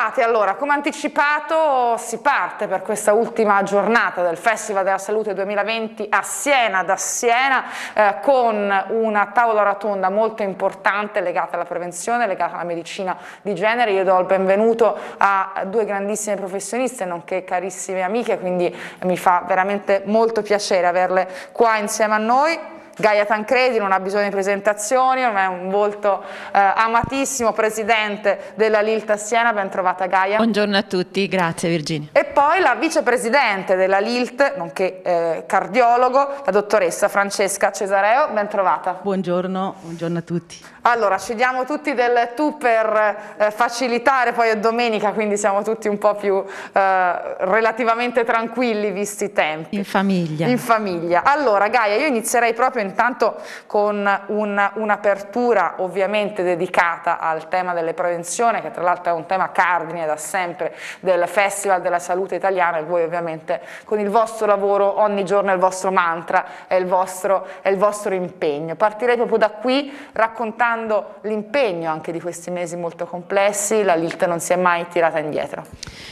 trovati? Allora, come anticipato si parte per questa ultima giornata del Festival della Salute 2020 a Siena, da Siena, eh, con una tavola rotonda molto importante legata alla prevenzione, legata alla medicina di genere. Io do il benvenuto a due grandissime professioniste, nonché carissime amiche, quindi mi fa veramente molto piacere averle qua insieme a noi. Gaia Tancredi non ha bisogno di presentazioni, ormai è un volto eh, amatissimo presidente della Lilt a Siena, ben trovata Gaia. Buongiorno a tutti, grazie Virginia. E poi la vicepresidente della Lilt, nonché eh, cardiologo, la dottoressa Francesca Cesareo, ben trovata. Buongiorno, buongiorno a tutti. Allora, scegliamo tutti del tu per eh, facilitare, poi è domenica, quindi siamo tutti un po' più eh, relativamente tranquilli visti i tempi. In famiglia. In famiglia. Allora, Gaia, io inizierei proprio intanto con un'apertura un ovviamente dedicata al tema delle prevenzioni, che tra l'altro è un tema cardine da sempre del Festival della Salute Italiana e voi ovviamente con il vostro lavoro ogni giorno è il vostro mantra, è il vostro, è il vostro impegno. Partirei proprio da qui raccontando dimostrando l'impegno anche di questi mesi molto complessi, la LILT non si è mai tirata indietro.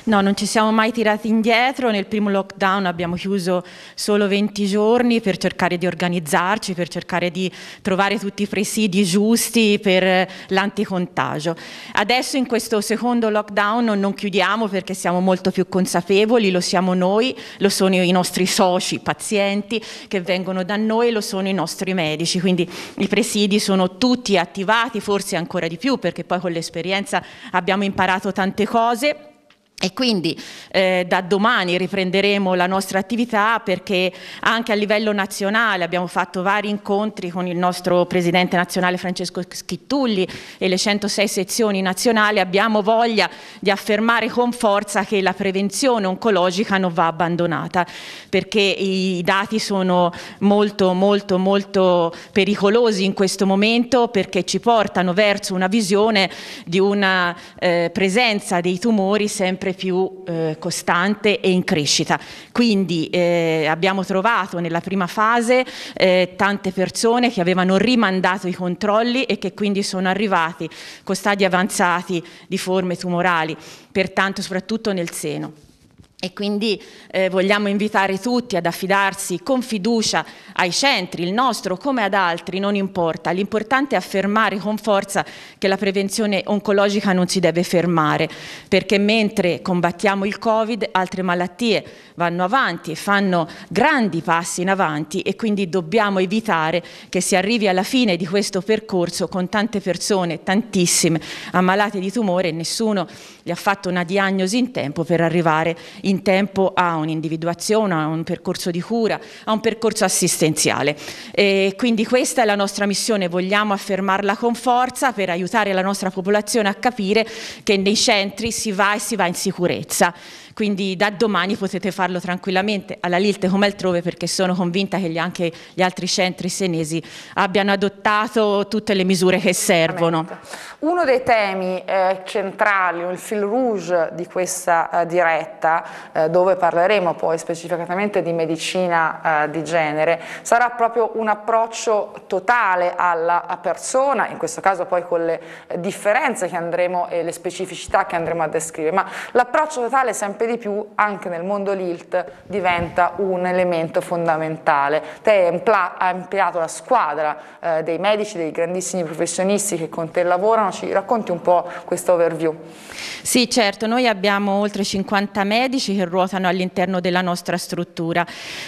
No, non ci siamo mai tirati indietro, nel primo lockdown abbiamo chiuso solo 20 giorni per cercare di organizzarci, per cercare di trovare tutti i presidi giusti per eh, l'anticontagio. Adesso in questo secondo lockdown non chiudiamo perché siamo molto più consapevoli, lo siamo noi, lo sono i nostri soci, pazienti che vengono da noi, lo sono i nostri medici, quindi i presidi sono tutti attivi attivati, forse ancora di più, perché poi con l'esperienza abbiamo imparato tante cose e quindi eh, da domani riprenderemo la nostra attività perché anche a livello nazionale abbiamo fatto vari incontri con il nostro presidente nazionale Francesco Schittulli e le 106 sezioni nazionali. Abbiamo voglia di affermare con forza che la prevenzione oncologica non va abbandonata perché i dati sono molto molto molto pericolosi in questo momento perché ci portano verso una visione di una eh, presenza dei tumori sempre sempre più eh, costante e in crescita. Quindi eh, abbiamo trovato nella prima fase eh, tante persone che avevano rimandato i controlli e che quindi sono arrivati con stadi avanzati di forme tumorali, pertanto soprattutto nel seno. E quindi eh, vogliamo invitare tutti ad affidarsi con fiducia ai centri, il nostro come ad altri, non importa. L'importante è affermare con forza che la prevenzione oncologica non si deve fermare, perché mentre combattiamo il Covid altre malattie vanno avanti e fanno grandi passi in avanti e quindi dobbiamo evitare che si arrivi alla fine di questo percorso con tante persone, tantissime, ammalate di tumore e nessuno gli ha fatto una diagnosi in tempo per arrivare in tempo a un'individuazione, a un percorso di cura, a un percorso assistenziale. E quindi questa è la nostra missione, vogliamo affermarla con forza per aiutare la nostra popolazione a capire che nei centri si va e si va in sicurezza quindi da domani potete farlo tranquillamente alla Lilte come altrove perché sono convinta che gli, anche gli altri centri senesi abbiano adottato tutte le misure che servono. Uno dei temi eh, centrali, il fil rouge di questa eh, diretta, eh, dove parleremo poi specificatamente di medicina eh, di genere, sarà proprio un approccio totale alla persona, in questo caso poi con le eh, differenze che andremo e le specificità che andremo a descrivere, ma l'approccio totale è sempre di più, anche nel mondo l'ILT diventa un elemento fondamentale. Te ha ampliato la squadra eh, dei medici, dei grandissimi professionisti che con te lavorano, ci racconti un po' questo overview? Sì, certo, noi abbiamo oltre 50 medici che ruotano all'interno della nostra struttura.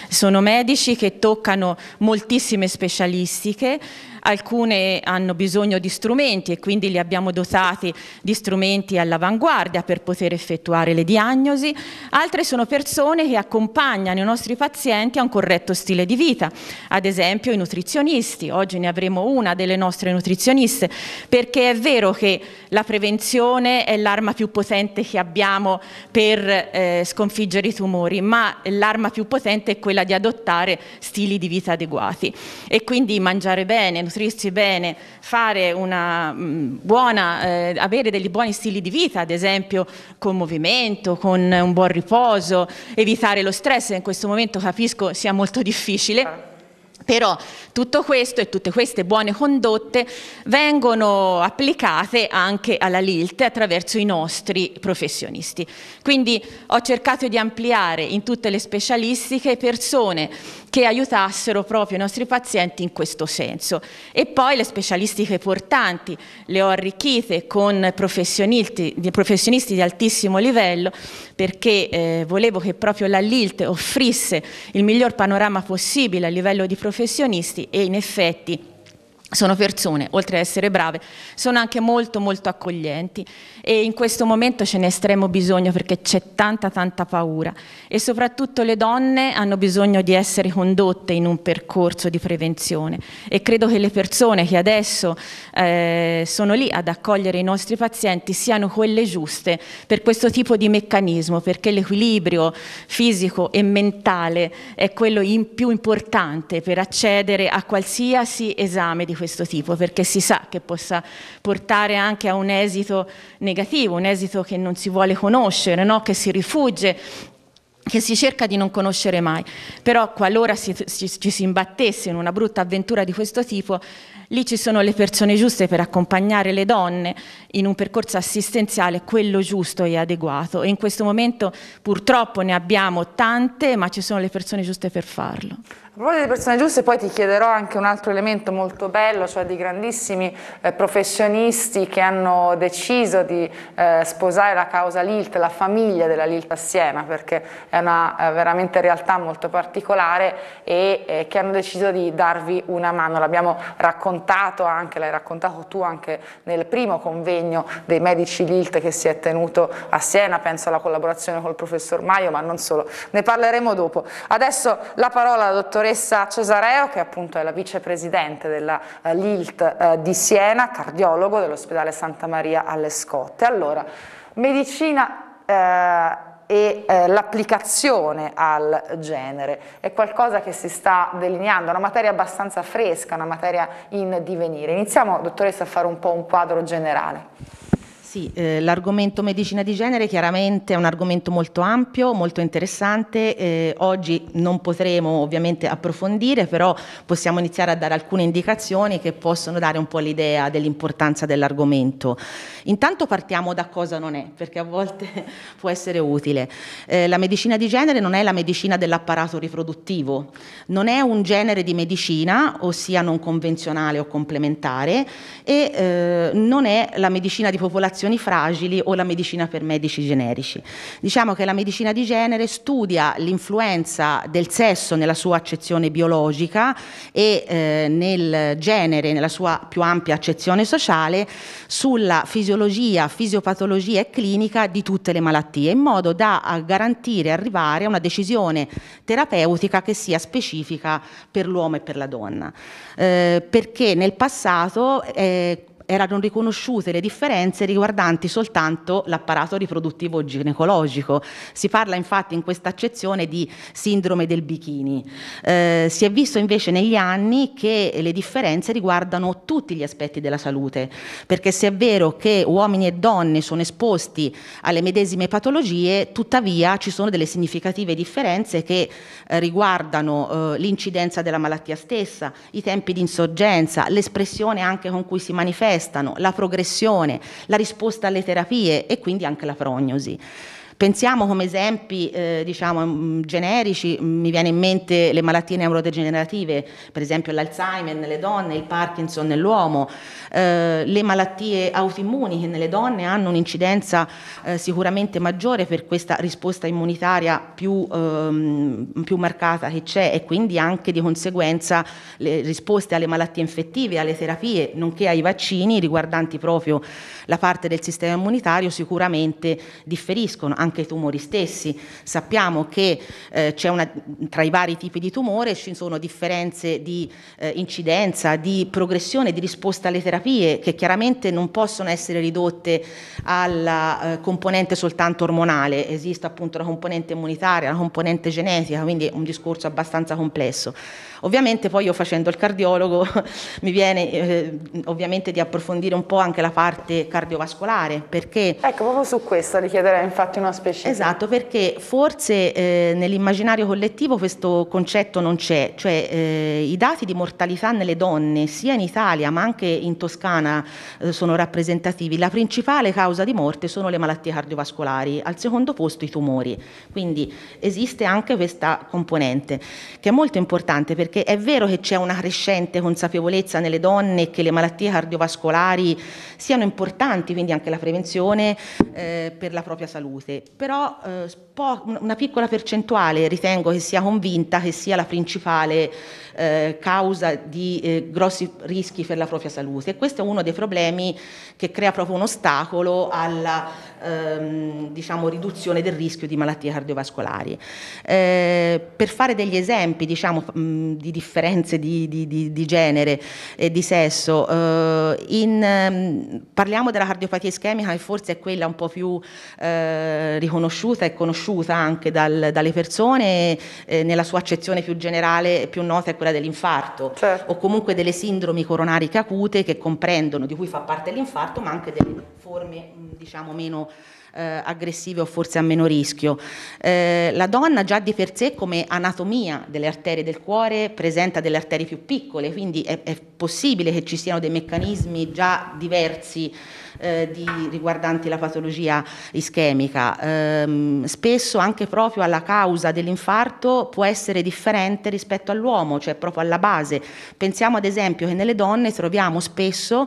Sono medici che toccano moltissime specialistiche, alcune hanno bisogno di strumenti e quindi li abbiamo dotati di strumenti all'avanguardia per poter effettuare le diagnosi, altre sono persone che accompagnano i nostri pazienti a un corretto stile di vita, ad esempio i nutrizionisti, oggi ne avremo una delle nostre nutrizioniste, perché è vero che la prevenzione è l'arma più potente che abbiamo per eh, sconfiggere i tumori, ma l'arma più potente è quella di adottare stili di vita adeguati e quindi mangiare bene, nutrirsi bene, una, mm, buona, eh, avere degli buoni stili di vita, ad esempio con movimento, con un buon riposo, evitare lo stress, in questo momento capisco sia molto difficile. Però tutto questo e tutte queste buone condotte vengono applicate anche alla LILT attraverso i nostri professionisti. Quindi ho cercato di ampliare in tutte le specialistiche persone che aiutassero proprio i nostri pazienti in questo senso. E poi le specialistiche portanti le ho arricchite con professionisti, professionisti di altissimo livello perché eh, volevo che proprio la LILT offrisse il miglior panorama possibile a livello di professionisti e in effetti sono persone, oltre ad essere brave, sono anche molto molto accoglienti e in questo momento ce n'è estremo bisogno perché c'è tanta tanta paura e soprattutto le donne hanno bisogno di essere condotte in un percorso di prevenzione e credo che le persone che adesso eh, sono lì ad accogliere i nostri pazienti siano quelle giuste per questo tipo di meccanismo perché l'equilibrio fisico e mentale è quello più importante per accedere a qualsiasi esame di questo tipo perché si sa che possa portare anche a un esito negativo negativo, un esito che non si vuole conoscere, no? che si rifugge che si cerca di non conoscere mai, però qualora si, ci, ci, si imbattesse in una brutta avventura di questo tipo, lì ci sono le persone giuste per accompagnare le donne in un percorso assistenziale, quello giusto e adeguato. E in questo momento purtroppo ne abbiamo tante, ma ci sono le persone giuste per farlo proposito di persone giuste poi ti chiederò anche un altro elemento molto bello, cioè di grandissimi eh, professionisti che hanno deciso di eh, sposare la causa Lilt, la famiglia della Lilt a Siena, perché è una eh, veramente realtà molto particolare e eh, che hanno deciso di darvi una mano. L'abbiamo raccontato anche, l'hai raccontato tu anche nel primo convegno dei medici Lilt che si è tenuto a Siena, penso alla collaborazione col professor Maio, ma non solo. Ne parleremo dopo. Adesso la parola alla dottoressa dottoressa Cesareo che appunto è la vicepresidente della eh, LILT eh, di Siena, cardiologo dell'ospedale Santa Maria alle Scotte. Allora, medicina eh, e eh, l'applicazione al genere. È qualcosa che si sta delineando, una materia abbastanza fresca, una materia in divenire. Iniziamo, dottoressa, a fare un po' un quadro generale. Sì, eh, l'argomento medicina di genere chiaramente è un argomento molto ampio, molto interessante. Eh, oggi non potremo ovviamente approfondire, però possiamo iniziare a dare alcune indicazioni che possono dare un po' l'idea dell'importanza dell'argomento. Intanto partiamo da cosa non è, perché a volte può essere utile. Eh, la medicina di genere non è la medicina dell'apparato riproduttivo, non è un genere di medicina, ossia non convenzionale o complementare, e eh, non è la medicina di popolazione popolazioni fragili o la medicina per medici generici. Diciamo che la medicina di genere studia l'influenza del sesso nella sua accezione biologica e eh, nel genere, nella sua più ampia accezione sociale, sulla fisiologia, fisiopatologia e clinica di tutte le malattie, in modo da garantire, arrivare a una decisione terapeutica che sia specifica per l'uomo e per la donna. Eh, perché nel passato eh, erano riconosciute le differenze riguardanti soltanto l'apparato riproduttivo ginecologico. Si parla infatti in questa accezione di sindrome del bikini. Eh, si è visto invece negli anni che le differenze riguardano tutti gli aspetti della salute, perché se è vero che uomini e donne sono esposti alle medesime patologie, tuttavia ci sono delle significative differenze che eh, riguardano eh, l'incidenza della malattia stessa, i tempi di insorgenza, l'espressione anche con cui si manifesta, manifestano, la progressione, la risposta alle terapie e quindi anche la prognosi. Pensiamo come esempi eh, diciamo, mm, generici, mi viene in mente le malattie neurodegenerative, per esempio l'Alzheimer nelle donne, il Parkinson nell'uomo, eh, le malattie autoimmuni che nelle donne hanno un'incidenza eh, sicuramente maggiore per questa risposta immunitaria più, ehm, più marcata che c'è e quindi anche di conseguenza le risposte alle malattie infettive, alle terapie, nonché ai vaccini riguardanti proprio la parte del sistema immunitario sicuramente differiscono. Anche anche i tumori stessi. Sappiamo che eh, una, tra i vari tipi di tumore ci sono differenze di eh, incidenza, di progressione, di risposta alle terapie che chiaramente non possono essere ridotte alla eh, componente soltanto ormonale, esiste appunto la componente immunitaria, la componente genetica, quindi è un discorso abbastanza complesso. Ovviamente poi io facendo il cardiologo mi viene eh, ovviamente di approfondire un po' anche la parte cardiovascolare perché... Ecco, proprio su questo richiederei infatti una specifica. Esatto, perché forse eh, nell'immaginario collettivo questo concetto non c'è, cioè eh, i dati di mortalità nelle donne sia in Italia ma anche in Toscana eh, sono rappresentativi. La principale causa di morte sono le malattie cardiovascolari, al secondo posto i tumori, quindi esiste anche questa componente che è molto importante perché perché è vero che c'è una crescente consapevolezza nelle donne che le malattie cardiovascolari siano importanti, quindi anche la prevenzione eh, per la propria salute, però eh, una piccola percentuale ritengo che sia convinta che sia la principale eh, causa di eh, grossi rischi per la propria salute e questo è uno dei problemi che crea proprio un ostacolo alla ehm, diciamo, riduzione del rischio di malattie cardiovascolari. Eh, per fare degli esempi diciamo, mh, di differenze di, di, di, di, genere e di sesso, eh, in, ehm, parliamo della cardiopatia ischemica che forse è quella un po' più eh, riconosciuta e conosciuta conosciuta anche dal, dalle persone eh, nella sua accezione più generale e più nota è quella dell'infarto certo. o comunque delle sindromi coronariche acute che comprendono, di cui fa parte l'infarto, ma anche delle forme mm, diciamo meno eh, aggressive o forse a meno rischio. Eh, la donna già di per sé come anatomia delle arterie del cuore presenta delle arterie più piccole, quindi è, è possibile che ci siano dei meccanismi già diversi eh, di, riguardanti la patologia ischemica. Ehm, spesso anche proprio alla causa dell'infarto può essere differente rispetto all'uomo, cioè proprio alla base. Pensiamo ad esempio che nelle donne troviamo spesso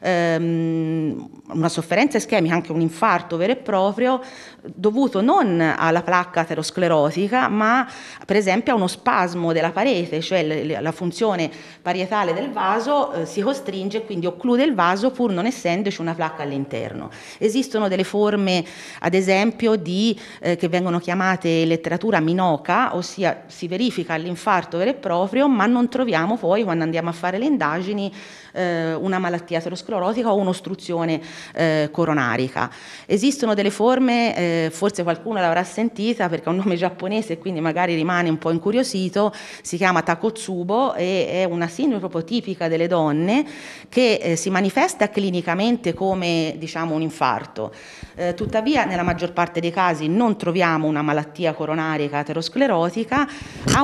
ehm, una sofferenza ischemica, anche un infarto vero e proprio, dovuto non alla placca aterosclerotica, ma per esempio a uno spasmo della parete, cioè la funzione parietale del vaso eh, si costringe e quindi occlude il vaso pur non essendoci una placca all'interno. Esistono delle forme, ad esempio, di, eh, che vengono chiamate letteratura minoca, ossia si verifica l'infarto vero e proprio, ma non troviamo poi, quando andiamo a fare le indagini, eh, una malattia aterosclerotica o un'ostruzione eh, coronarica. Esistono delle forme, eh, forse qualcuno l'avrà sentita perché è un nome giapponese e quindi magari rimane un po' incuriosito, si chiama Takotsubo e è una sindrome proprio tipica delle donne che eh, si manifesta clinicamente come diciamo, un infarto. Eh, tuttavia nella maggior parte dei casi non troviamo una malattia coronarica aterosclerotica,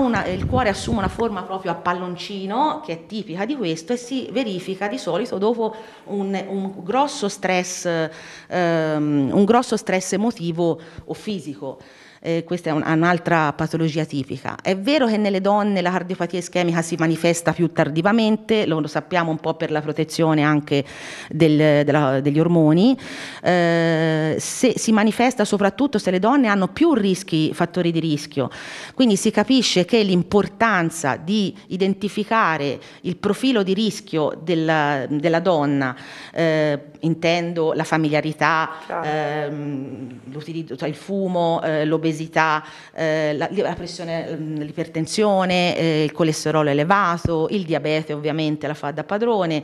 una, il cuore assume una forma proprio a palloncino che è tipica di questo e si verifica significa di solito dopo un, un, grosso, stress, ehm, un grosso stress emotivo o fisico eh, questa è un, un'altra patologia tipica. È vero che nelle donne la cardiopatia ischemica si manifesta più tardivamente, lo sappiamo un po' per la protezione anche del, della, degli ormoni, eh, se, si manifesta soprattutto se le donne hanno più rischi, fattori di rischio. Quindi si capisce che l'importanza di identificare il profilo di rischio della, della donna, eh, intendo la familiarità, certo. ehm, cioè il fumo, eh, l'obesità, l'obesità, eh, la, la, pressione, mm, l'ipertensione, eh, il colesterolo elevato, il diabete ovviamente la fa da padrone.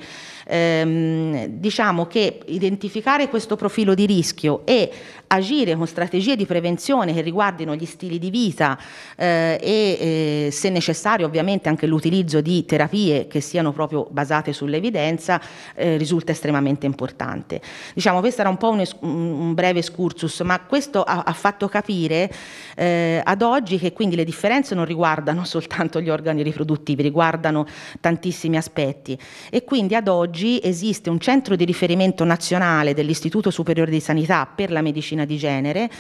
Ehm, diciamo che identificare questo profilo di rischio e agire con strategie di prevenzione che riguardino gli stili di vita eh, e eh, se necessario ovviamente anche l'utilizzo di terapie che siano proprio basate sull'evidenza eh, risulta estremamente importante. Diciamo questo era un po' un, un breve scursus ma questo ha, ha fatto capire eh, ad oggi che quindi le differenze non riguardano soltanto gli organi riproduttivi, riguardano tantissimi aspetti e quindi ad oggi esiste un centro di riferimento nazionale dell'Istituto Superiore di Sanità per la medicina medicina di genere.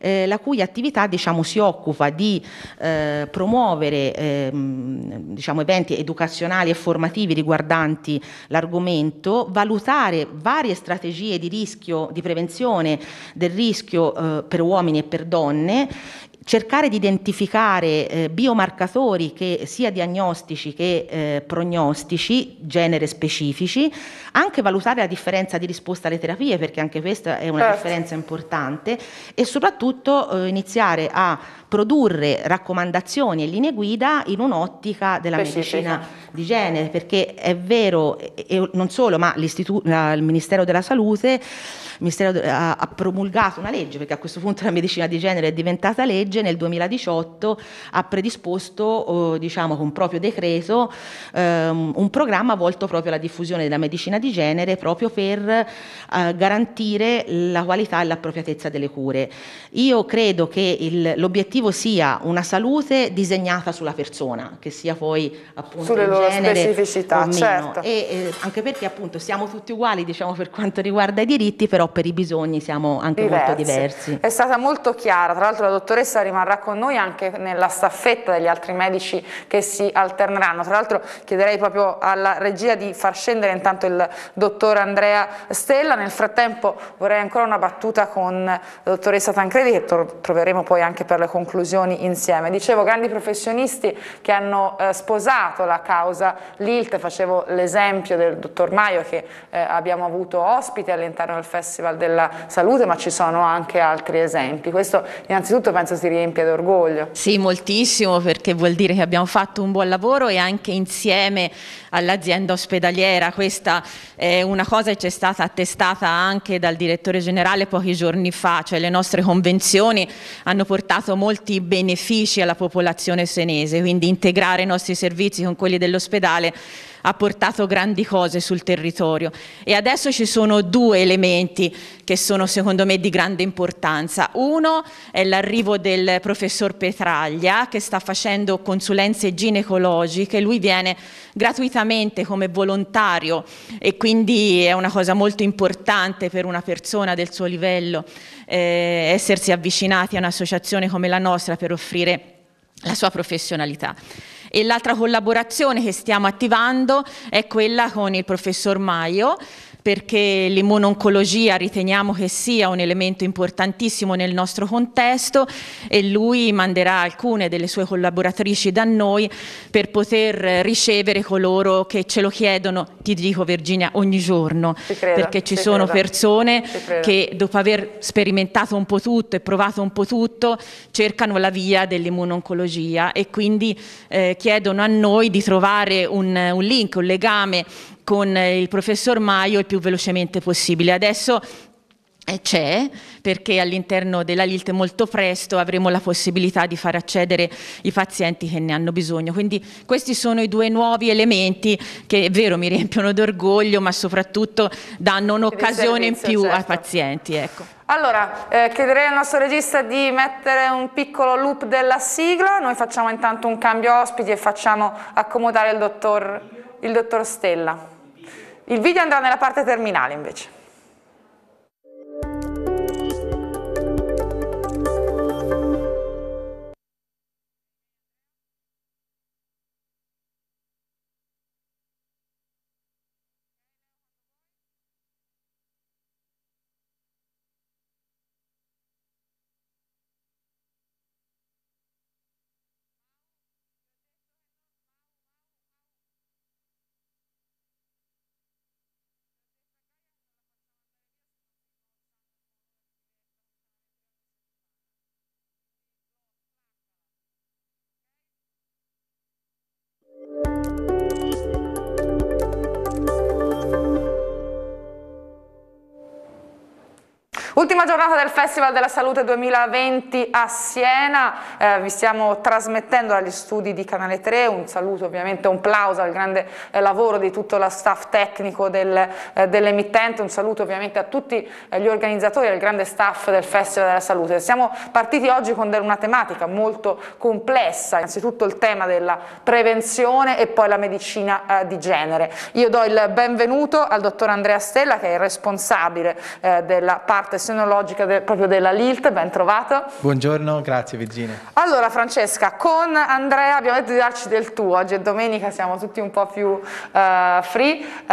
Eh, la cui attività diciamo, si occupa di eh, promuovere eh, diciamo, eventi educazionali e formativi riguardanti l'argomento, valutare varie strategie di, rischio, di prevenzione del rischio eh, per uomini e per donne cercare di identificare eh, biomarcatori che sia diagnostici che eh, prognostici, genere specifici, anche valutare la differenza di risposta alle terapie, perché anche questa è una certo. differenza importante, e soprattutto eh, iniziare a produrre raccomandazioni e linee guida in un'ottica della Beh, medicina di genere, perché è vero, e non solo, ma il Ministero della Salute il Ministero ha promulgato una legge, perché a questo punto la medicina di genere è diventata legge, nel 2018 ha predisposto, oh, diciamo, con proprio decreto, ehm, un programma volto proprio alla diffusione della medicina di genere, proprio per eh, garantire la qualità e l'appropriatezza delle cure. Io credo che l'obiettivo obiettivo sia una salute disegnata sulla persona, che sia poi appunto sulle loro genere, specificità, certo. E, eh, anche perché appunto siamo tutti uguali, diciamo, per quanto riguarda i diritti, però per i bisogni siamo anche diversi. molto diversi. È stata molto chiara, tra l'altro la dottoressa rimarrà con noi anche nella staffetta degli altri medici che si alterneranno. Tra l'altro chiederei proprio alla regia di far scendere intanto il dottor Andrea Stella, nel frattempo vorrei ancora una battuta con la dottoressa Tancredi che troveremo poi anche per le conclusioni conclusioni insieme. Dicevo, grandi professionisti che hanno eh, sposato la causa LILT, facevo l'esempio del dottor Maio che eh, abbiamo avuto ospite all'interno del Festival della Salute, ma ci sono anche altri esempi. Questo innanzitutto penso si riempie d'orgoglio. Sì, moltissimo, perché vuol dire che abbiamo fatto un buon lavoro e anche insieme all'azienda ospedaliera. Questa è una cosa che ci è stata attestata anche dal direttore generale pochi giorni fa, cioè le nostre convenzioni hanno portato molti molti benefici alla popolazione senese, quindi integrare i nostri servizi con quelli dell'ospedale ha portato grandi cose sul territorio e adesso ci sono due elementi che sono secondo me di grande importanza. Uno è l'arrivo del professor Petraglia che sta facendo consulenze ginecologiche, lui viene gratuitamente come volontario e quindi è una cosa molto importante per una persona del suo livello eh, essersi avvicinati a un'associazione come la nostra per offrire la sua professionalità. E l'altra collaborazione che stiamo attivando è quella con il professor Maio, perché l'immunoncologia riteniamo che sia un elemento importantissimo nel nostro contesto e lui manderà alcune delle sue collaboratrici da noi per poter ricevere coloro che ce lo chiedono, ti dico Virginia, ogni giorno, creda, perché ci, sono creda, persone che dopo aver sperimentato un po' tutto e provato un po' tutto cercano la via dell'immunoncologia e quindi eh, chiedono a noi di trovare un, un link, un legame con il professor Maio il più velocemente possibile. Adesso eh, c'è perché all'interno della LILT molto presto avremo la possibilità di far accedere i pazienti che ne hanno bisogno. Quindi questi sono i due nuovi elementi che è vero mi riempiono d'orgoglio ma soprattutto danno un'occasione in più certo. ai pazienti. Ecco. Allora, eh, chiederei al nostro regista di mettere un piccolo loop della sigla, noi facciamo intanto un cambio ospiti e facciamo accomodare il dottor, il dottor Stella. Il video andrà nella parte terminale invece. Ultima giornata del Festival della Salute 2020 a Siena, eh, vi stiamo trasmettendo dagli studi di Canale 3, un saluto ovviamente, un plauso al grande eh, lavoro di tutto lo staff tecnico del, eh, dell'emittente, un saluto ovviamente a tutti eh, gli organizzatori e al grande staff del Festival della Salute. Siamo partiti oggi con una tematica molto complessa, innanzitutto il tema della prevenzione e poi la medicina eh, di genere. Io do il benvenuto al dottor Andrea Stella che è il responsabile eh, della parte questione de, proprio della LILT, ben trovato. Buongiorno, grazie Virginia. Allora Francesca, con Andrea abbiamo detto di darci del tuo, oggi è domenica, siamo tutti un po' più uh, free, uh,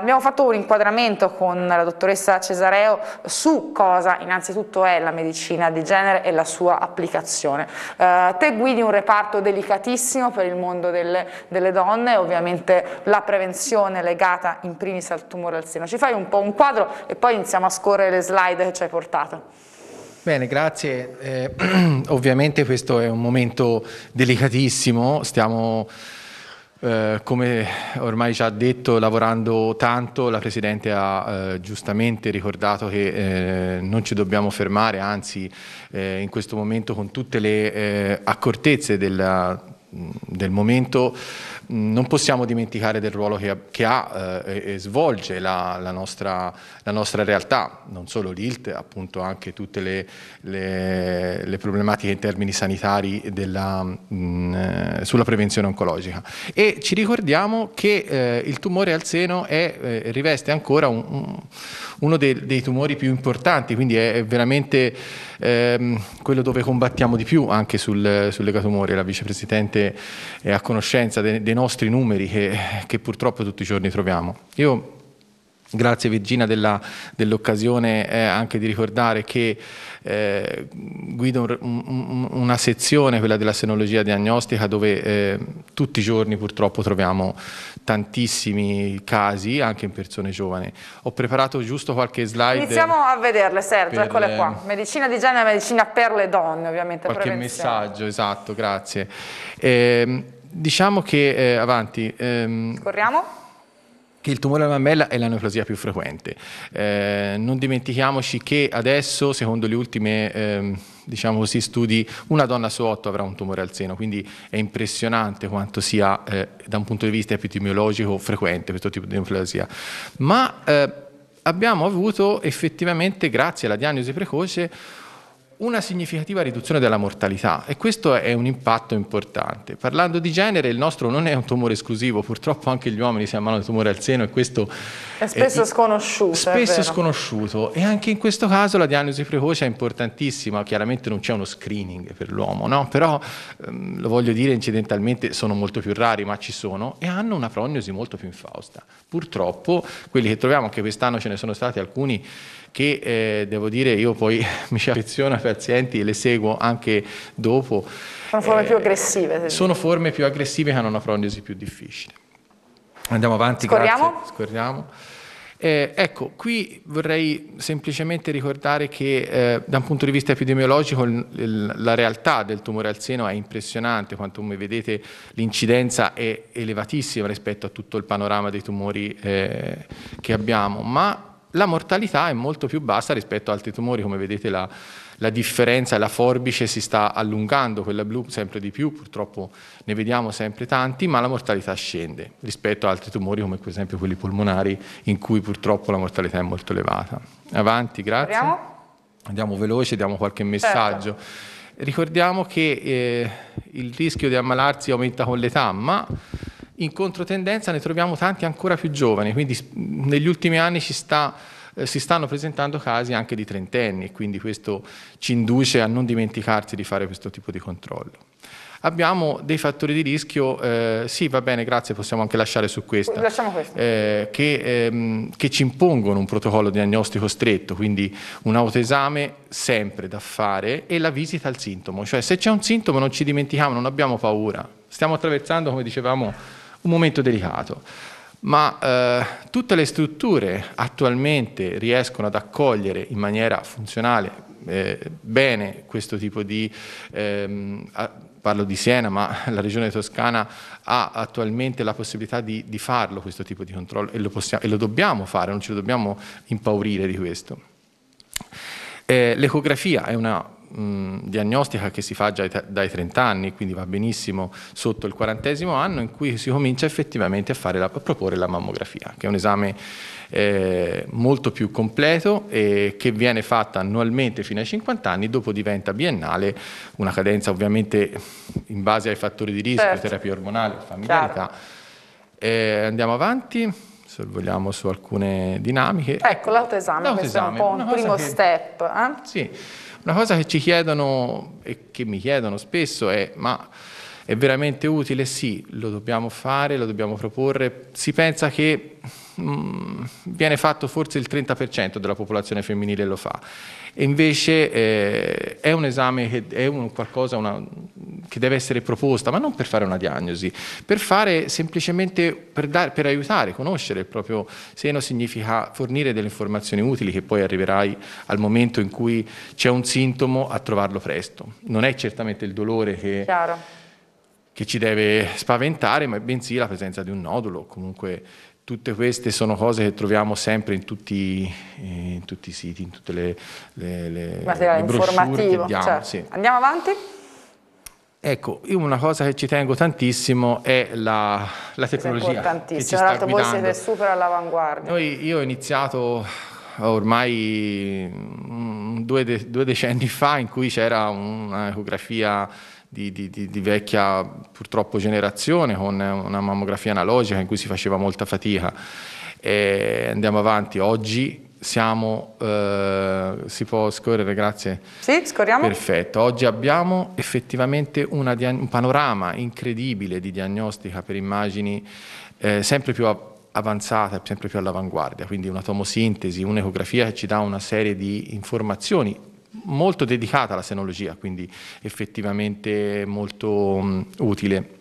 abbiamo fatto un inquadramento con la dottoressa Cesareo su cosa innanzitutto è la medicina di genere e la sua applicazione. Uh, te guidi un reparto delicatissimo per il mondo delle, delle donne, ovviamente la prevenzione legata in primis al tumore al seno, ci fai un po' un quadro e poi iniziamo a scorrere le slide slide che ci hai portato. Bene, grazie. Eh, ovviamente questo è un momento delicatissimo, stiamo, eh, come ormai già detto, lavorando tanto, la Presidente ha eh, giustamente ricordato che eh, non ci dobbiamo fermare, anzi eh, in questo momento con tutte le eh, accortezze della, del momento non possiamo dimenticare del ruolo che ha, che ha eh, e, svolge la, la, nostra, la, nostra, realtà, non solo l'ILT, appunto anche tutte le, le, le problematiche in termini sanitari della, mh, eh, sulla prevenzione oncologica. E ci ricordiamo che eh, il tumore al seno è, eh, riveste ancora un, un, uno dei, dei, tumori più importanti, quindi è, è veramente ehm, quello dove combattiamo di più anche sul, sul legatumore. La vicepresidente è a conoscenza dei de dei nostri numeri che, che purtroppo tutti i giorni troviamo. Io Grazie Virginia dell'occasione eh, anche di ricordare che eh, guido un, un, una sezione, quella della senologia diagnostica, dove eh, tutti i giorni purtroppo troviamo tantissimi casi, anche in persone giovani. Ho preparato giusto qualche slide. Iniziamo a vederle Sergio, per, eccole qua. Eh, medicina di genere, medicina per le donne ovviamente. Qualche messaggio, esatto, grazie. Ehm, Diciamo che, eh, avanti. Ehm... Corriamo? che il tumore alla mammella è la neoplasia più frequente. Eh, non dimentichiamoci che adesso, secondo gli ultimi ehm, diciamo così, studi, una donna su otto avrà un tumore al seno, quindi è impressionante quanto sia, eh, da un punto di vista epidemiologico, frequente questo tipo di neoplasia. Ma eh, abbiamo avuto effettivamente, grazie alla diagnosi precoce, una significativa riduzione della mortalità e questo è un impatto importante. Parlando di genere, il nostro non è un tumore esclusivo, purtroppo anche gli uomini si ammalano di tumore al seno e questo è spesso eh, è, sconosciuto. Spesso sconosciuto e anche in questo caso la diagnosi precoce è importantissima, chiaramente non c'è uno screening per l'uomo, no? però ehm, lo voglio dire incidentalmente sono molto più rari, ma ci sono e hanno una prognosi molto più infausta. Purtroppo quelli che troviamo, anche quest'anno ce ne sono stati alcuni che eh, devo dire io poi mi ci affeziono ai pazienti e le seguo anche dopo. Sono forme eh, più aggressive. Sono forme più aggressive che hanno una prognosi più difficile. Andiamo avanti, scorriamo. grazie. Scorriamo. Eh, ecco, qui vorrei semplicemente ricordare che eh, da un punto di vista epidemiologico il, il, la realtà del tumore al seno è impressionante, quanto come vedete l'incidenza è elevatissima rispetto a tutto il panorama dei tumori eh, che abbiamo, ma la mortalità è molto più bassa rispetto ad altri tumori, come vedete la, la differenza, la forbice si sta allungando, quella blu sempre di più, purtroppo ne vediamo sempre tanti, ma la mortalità scende rispetto ad altri tumori come per esempio quelli polmonari in cui purtroppo la mortalità è molto elevata. Avanti, grazie. Andiamo, Andiamo veloce, diamo qualche certo. messaggio. Certo. Ricordiamo che eh, il rischio di ammalarsi aumenta con l'età, ma in controtendenza ne troviamo tanti ancora più giovani, quindi negli ultimi anni sta, eh, si stanno presentando casi anche di trentenni e quindi questo ci induce a non dimenticarsi di fare questo tipo di controllo abbiamo dei fattori di rischio, eh, sì va bene grazie possiamo anche lasciare su questa, eh, che, ehm, che, ci impongono un protocollo diagnostico stretto, quindi un autoesame sempre da fare e la visita al sintomo, cioè se c'è un sintomo non ci dimentichiamo, non abbiamo paura, stiamo attraversando come dicevamo un momento delicato, ma eh, tutte le strutture attualmente riescono ad accogliere in maniera funzionale eh, bene questo tipo di... Ehm, parlo di Siena, ma la regione toscana ha attualmente la possibilità di, di farlo questo tipo di controllo e lo, possiamo, e lo, dobbiamo fare, non ci dobbiamo impaurire di questo. Eh, l'ecografia è una mh, diagnostica che si fa già dai 30 anni, quindi va benissimo sotto il quarantesimo anno, in cui si comincia effettivamente a, fare la, a proporre la mammografia, che è un esame eh, molto più completo e che viene fatta annualmente fino ai 50 anni, dopo diventa biennale, una cadenza ovviamente in base ai fattori di rischio, certo. terapia ormonale, familiarità. Eh, andiamo avanti se vogliamo, su alcune dinamiche. Ecco, l'autoesame, questo è un po' un primo che... step. Eh? Sì, una cosa che ci chiedono e che mi chiedono spesso è ma è veramente utile? Sì, lo dobbiamo fare, lo dobbiamo proporre. Si pensa che mh, mm, viene fatto forse il 30% della popolazione femminile lo fa. E invece eh, è un esame che è un qualcosa una, che deve essere proposta, ma non per fare una diagnosi, per fare semplicemente per, dar, per aiutare, conoscere il proprio seno significa fornire delle informazioni utili che poi arriverai al momento in cui c'è un sintomo a trovarlo presto. Non è certamente il dolore che... che ci deve spaventare, ma bensì la presenza di un nodulo, comunque Tutte queste sono cose che troviamo sempre in tutti, in tutti i siti, in tutte le, le, le, Materiale le informativo. Diamo, cioè, certo. sì. Andiamo avanti? Ecco, io una cosa che ci tengo tantissimo è la, la tecnologia. Che ci sta Tra l'altro voi siete super all'avanguardia. Noi, io ho iniziato ormai mm, due, de, due decenni fa in cui c'era un'ecografia di, di, di, vecchia purtroppo generazione con una mammografia analogica in cui si faceva molta fatica. E andiamo avanti, oggi siamo, eh, si può scorrere, grazie. Sì, scorriamo. Perfetto, oggi abbiamo effettivamente una, un panorama incredibile di diagnostica per immagini eh, sempre più avanzata, sempre più all'avanguardia, quindi una tomosintesi, un'ecografia che ci dà una serie di informazioni molto dedicata alla senologia, quindi effettivamente molto um, utile,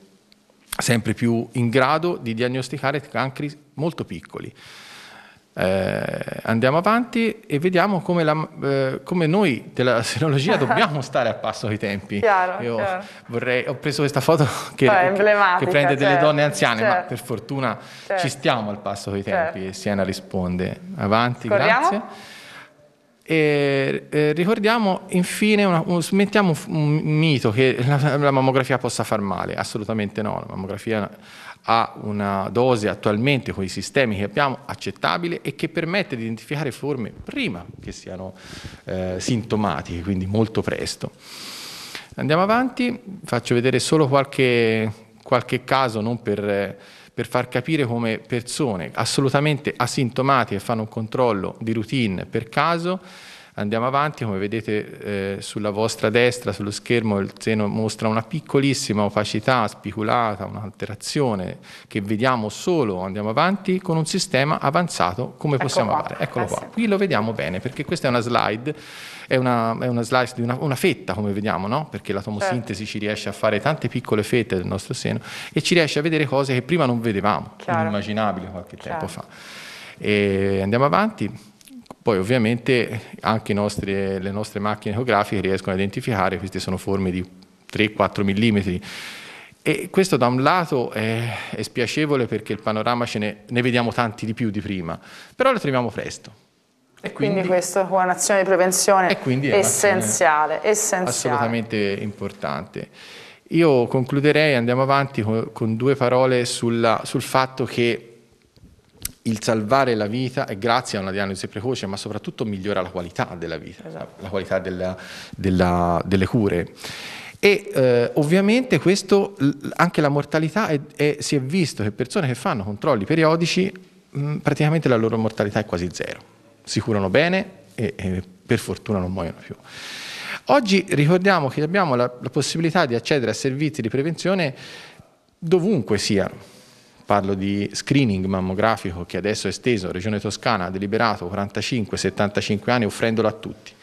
sempre più in grado di diagnosticare cancri molto piccoli. Eh, andiamo avanti e vediamo come, la, eh, come, noi della senologia dobbiamo stare a passo ai tempi. Chiaro, Io chiaro. Vorrei, ho preso questa foto che, Beh, che prende delle certo, donne anziane, certo, ma per fortuna certo, ci stiamo al passo ai tempi e certo. Siena risponde. Avanti, Scorriamo. grazie. E, eh, ricordiamo infine, una, un, smettiamo un, mito che la, la, mammografia possa far male, assolutamente no, la mammografia ha una dose attualmente con i sistemi che abbiamo accettabile e che permette di identificare forme prima che siano eh, sintomatiche, quindi molto presto. Andiamo avanti, faccio vedere solo qualche, qualche caso, non per... Eh, per far capire come persone assolutamente asintomatiche fanno un controllo di routine per caso. Andiamo avanti, come vedete eh, sulla vostra destra, sullo schermo, il seno mostra una piccolissima opacità spiculata, un'alterazione che vediamo solo, andiamo avanti, con un sistema avanzato come possiamo fare. Eccolo ah, qua, qui lo vediamo bene perché questa è una slide è una, è una slice di una, una, fetta, come vediamo, no? perché la tomosintesi certo. ci riesce a fare tante piccole fette del nostro seno e ci riesce a vedere cose che prima non vedevamo, Chiaro. inimmaginabili qualche Chiaro. tempo fa. E andiamo avanti. Poi ovviamente anche nostri, le nostre macchine ecografiche riescono a identificare, queste sono forme di 3-4 mm. E questo da un lato è, è spiacevole perché il panorama ne, ne vediamo tanti di più di prima, però lo troviamo presto, quindi, quindi questa è un'azione di prevenzione essenziale, essenziale. Assolutamente importante. Io concluderei, andiamo avanti con, con due parole sulla, sul fatto che il salvare la vita è grazie a una diagnosi precoce, ma soprattutto migliora la qualità della vita, esatto. la qualità della, della, delle cure. E eh, ovviamente questo, anche la mortalità, è, è, si è visto che persone che fanno controlli periodici, mh, praticamente la loro mortalità è quasi zero si curano bene e, e per fortuna non muoiono più. Oggi ricordiamo che abbiamo la, la possibilità di accedere a servizi di prevenzione dovunque siano parlo di screening mammografico che adesso è esteso, Regione Toscana ha deliberato 45-75 anni offrendolo a tutti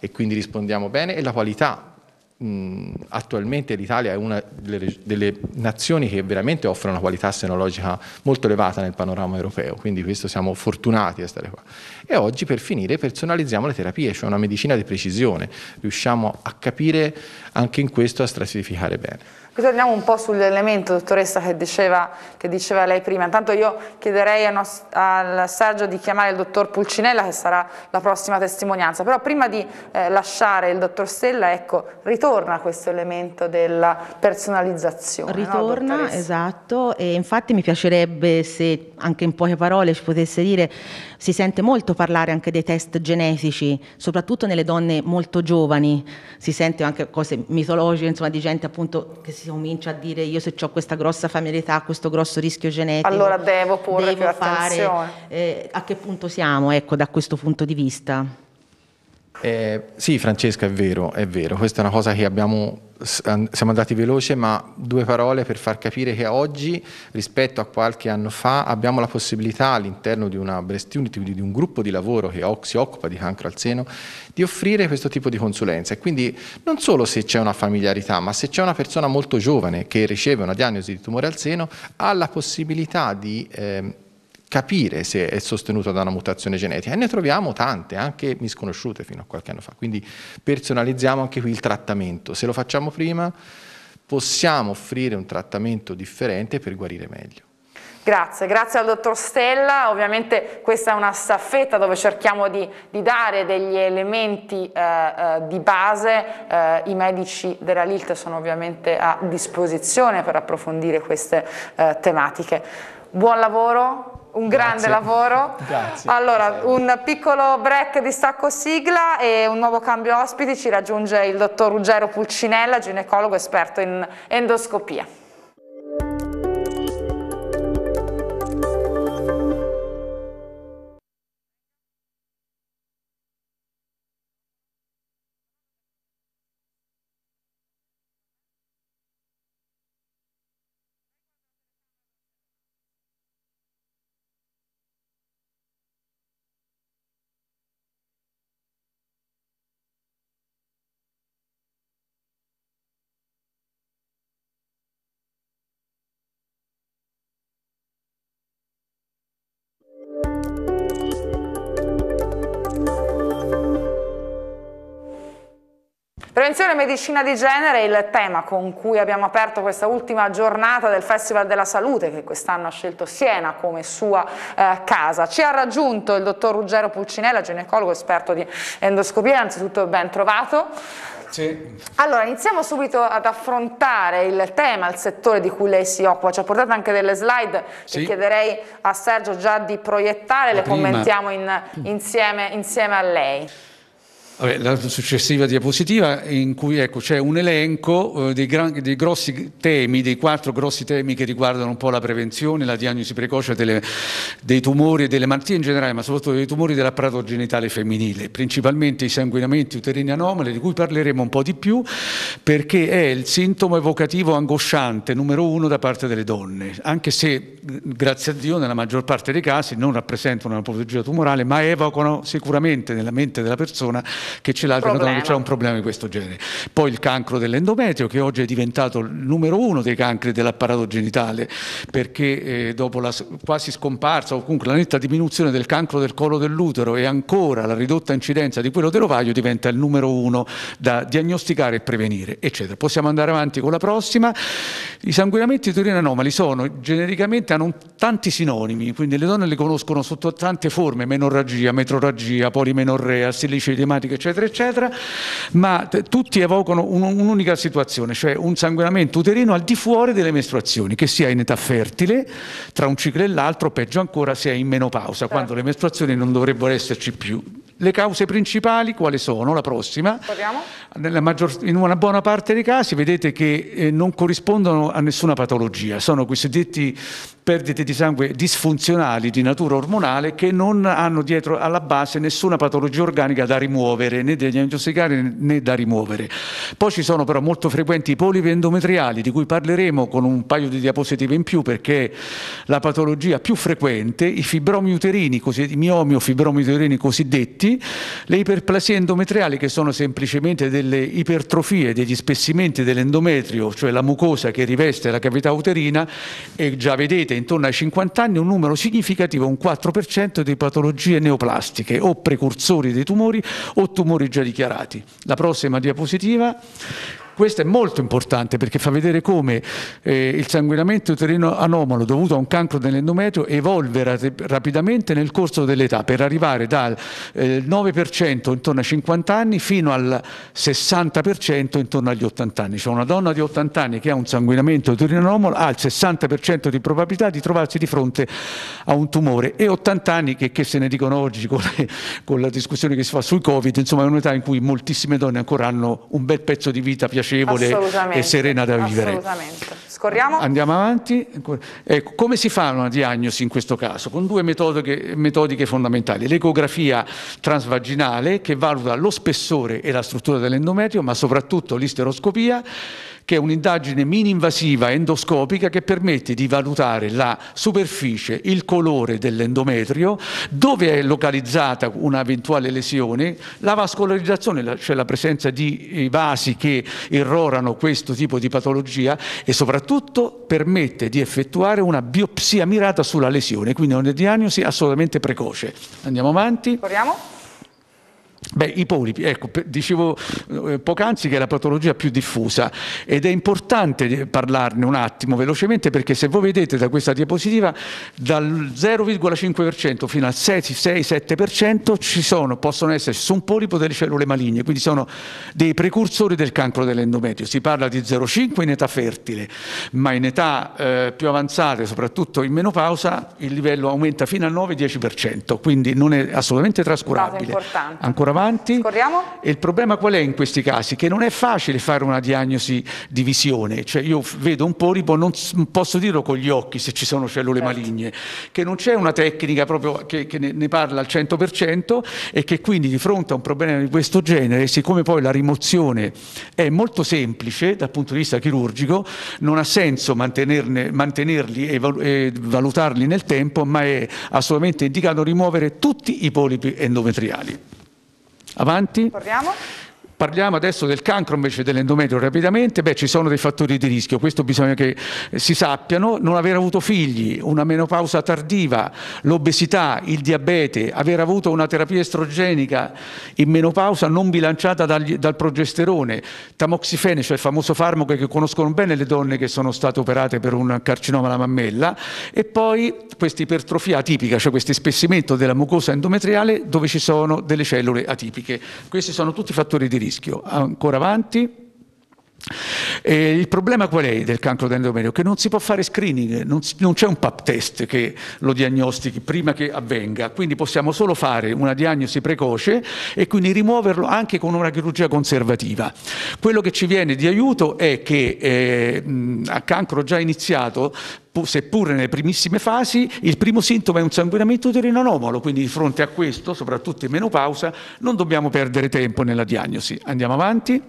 e quindi rispondiamo bene e la qualità mh, attualmente l'Italia è una delle, delle, nazioni che veramente offre una qualità senologica molto elevata nel panorama europeo, quindi questo siamo fortunati a stare qua. E oggi per finire personalizziamo le terapie, cioè una medicina di precisione, riusciamo a capire anche in questo a stratificare bene. Torniamo un po' sull'elemento, dottoressa, che diceva, che diceva, lei prima. Intanto io chiederei al Sergio di chiamare il dottor Pulcinella, che sarà la prossima testimonianza. Però prima di eh, lasciare il dottor Stella, ecco, ritorna questo elemento della personalizzazione. Ritorna, no, esatto. E infatti mi piacerebbe se anche in poche parole ci potesse dire si sente molto parlare anche dei test genetici, soprattutto nelle donne molto giovani. Si sente anche cose mitologiche, insomma, di gente appunto che si comincia a dire io se ho questa grossa familiarità, questo grosso rischio genetico. Allora devo porre devo fare, eh, a che punto siamo, ecco, da questo punto di vista? Eh, sì, Francesca, è vero, è vero. Questa è una cosa che abbiamo. Siamo andati veloce, ma due parole per far capire che oggi, rispetto a qualche anno fa, abbiamo la possibilità all'interno di una Breast Unity, di un gruppo di lavoro che si occupa di cancro al seno, di offrire questo tipo di consulenza. E quindi non solo se c'è una familiarità, ma se c'è una persona molto giovane che riceve una diagnosi di tumore al seno, ha la possibilità di. Eh, capire se è sostenuta da una mutazione genetica e ne troviamo tante, anche misconosciute fino a qualche anno fa. Quindi personalizziamo anche qui il trattamento. Se lo facciamo prima possiamo offrire un trattamento differente per guarire meglio. Grazie, grazie al dottor Stella, ovviamente questa è una staffetta dove cerchiamo di, di dare degli elementi eh, eh di base, eh, i medici della LILT sono ovviamente a disposizione per approfondire queste eh, tematiche. Buon lavoro, un grande Grazie. lavoro. Grazie. Allora, un piccolo break di stacco sigla e un nuovo cambio ospiti ci raggiunge il dottor Ruggero Pulcinella, ginecologo esperto in endoscopia. Prevenzione e medicina di genere è il tema con cui abbiamo aperto questa ultima giornata del Festival della Salute che quest'anno ha scelto Siena come sua eh, casa. Ci ha raggiunto il dottor Ruggero Pulcinella, ginecologo esperto di endoscopia, anzitutto ben trovato. Sì. Allora, iniziamo subito ad affrontare il tema, il settore di cui lei si occupa. Ci ha portato anche delle slide sì. che chiederei a Sergio già di proiettare, La le prima. commentiamo in, insieme, insieme a lei la successiva diapositiva in cui ecco, c'è un elenco eh, dei, gran, dei, grossi temi, dei quattro grossi temi che riguardano un po' la prevenzione, la diagnosi precoce delle, dei tumori e delle malattie in generale, ma soprattutto dei tumori dell'apparato genitale femminile, principalmente i sanguinamenti uterini anomali, di cui parleremo un po' di più, perché è il sintomo evocativo angosciante numero uno da parte delle donne, anche se grazie a Dio nella maggior parte dei casi non rappresentano una patologia tumorale, ma evocano sicuramente nella mente della persona che ce l'ha che c'è un problema di questo genere. Poi il cancro dell'endometrio che oggi è diventato il numero uno dei cancri dell'apparato genitale perché eh, dopo la quasi scomparsa o comunque la netta diminuzione del cancro del collo dell'utero e ancora la ridotta incidenza di quello dell'ovaio diventa il numero uno da diagnosticare e prevenire, eccetera. Possiamo andare avanti con la prossima. I sanguinamenti di urina anomali sono genericamente hanno tanti sinonimi, quindi le donne li conoscono sotto tante forme, menorragia, metrorragia, polimenorrea, silice idematica economiche, eccetera, eccetera, ma tutti evocano un'unica situazione, cioè un sanguinamento uterino al di fuori delle mestruazioni, che sia in età fertile, tra un ciclo e l'altro, peggio ancora se è in menopausa, certo. quando le mestruazioni non dovrebbero esserci più. Le cause principali quali sono? La prossima. Maggior, in una buona parte dei casi vedete che eh, non corrispondono a nessuna patologia, sono questi detti perdite di sangue disfunzionali di natura ormonale che non hanno dietro alla base nessuna patologia organica da rimuovere avere né degli angiossicari né da rimuovere. Poi ci sono però molto frequenti i polipi endometriali di cui parleremo con un paio di diapositive in più perché la patologia più frequente, i fibromi uterini, i miomi o fibromi uterini cosiddetti, le iperplasie endometriali che sono semplicemente delle ipertrofie, degli spessimenti dell'endometrio, cioè la mucosa che riveste la cavità uterina e già vedete intorno ai 50 anni un numero significativo, un 4% di patologie neoplastiche o precursori dei tumori o tumori già dichiarati. La prossima diapositiva. Questo è molto importante perché fa vedere come eh, il sanguinamento uterino anomalo dovuto a un cancro dell'endometrio evolve rapidamente nel corso dell'età per arrivare dal eh, 9% intorno ai 50 anni fino al 60% intorno agli 80 anni. Cioè una donna di 80 anni che ha un sanguinamento uterino anomalo ha il 60% di probabilità di trovarsi di fronte a un tumore e 80 anni che, che se ne dicono oggi con, le, con, la discussione che si fa sul Covid, insomma è un'età in cui moltissime donne ancora hanno un bel pezzo di vita piacevole piacevole e serena da vivere. Scorriamo. Andiamo avanti. Ecco, come si fa una diagnosi in questo caso? Con due metodiche, metodiche fondamentali. L'ecografia transvaginale che valuta lo spessore e la struttura dell'endometrio, ma soprattutto l'isteroscopia che è un'indagine mini-invasiva endoscopica che permette di valutare la superficie, il colore dell'endometrio, dove è localizzata un'eventuale lesione, la vascolarizzazione, cioè la presenza di eh, vasi che irrorano questo tipo di patologia e soprattutto permette di effettuare una biopsia mirata sulla lesione, quindi una diagnosi assolutamente precoce. Andiamo avanti. Corriamo. Beh, i polipi, ecco, dicevo eh, poc'anzi che è la patologia più diffusa ed è importante eh, parlarne un attimo velocemente perché se voi vedete da questa diapositiva dal 0,5% fino al 6-7% ci sono, possono esserci su un polipo delle cellule maligne, quindi sono dei precursori del cancro dell'endometrio. Si parla di 0,5 in età fertile, ma in età eh, più avanzate, soprattutto in menopausa, il livello aumenta fino al 9-10%, quindi non è assolutamente trascurabile. Ancora avanti. Scorriamo. E il problema qual è in questi casi? Che non è facile fare una diagnosi di visione, cioè io vedo un polipo, non posso dirlo con gli occhi se ci sono cellule certo. maligne, che non c'è una tecnica proprio che, che ne, ne parla al 100% e che quindi di fronte a un problema di questo genere, siccome poi la rimozione è molto semplice dal punto di vista chirurgico, non ha senso mantenerli e, val e valutarli nel tempo, ma è assolutamente indicato rimuovere tutti i polipi endometriali. Avanti. Torniamo. Parliamo adesso del cancro invece dell'endometrio rapidamente, beh ci sono dei fattori di rischio, questo bisogna che eh, si sappiano, non aver avuto figli, una menopausa tardiva, l'obesità, il diabete, aver avuto una terapia estrogenica in menopausa non bilanciata dal, dal progesterone, tamoxifene, cioè il famoso farmaco che conoscono bene le donne che sono state operate per un carcinoma alla mammella, e poi questa ipertrofia atipica, cioè questo spessimento della mucosa endometriale dove ci sono delle cellule atipiche. Questi sono tutti fattori di rischio rischio. Ancora avanti. E il problema qual è del cancro dell'endometrio? Che non si può fare screening, non, non c'è un pap test che lo diagnostichi prima che avvenga, quindi possiamo solo fare una diagnosi precoce e quindi rimuoverlo anche con una chirurgia conservativa. Quello che ci viene di aiuto è che eh, a cancro già iniziato seppur nelle primissime fasi, il primo sintomo è un sanguinamento uterino anomalo, quindi di fronte a questo, soprattutto in menopausa, non dobbiamo perdere tempo nella diagnosi. Andiamo avanti.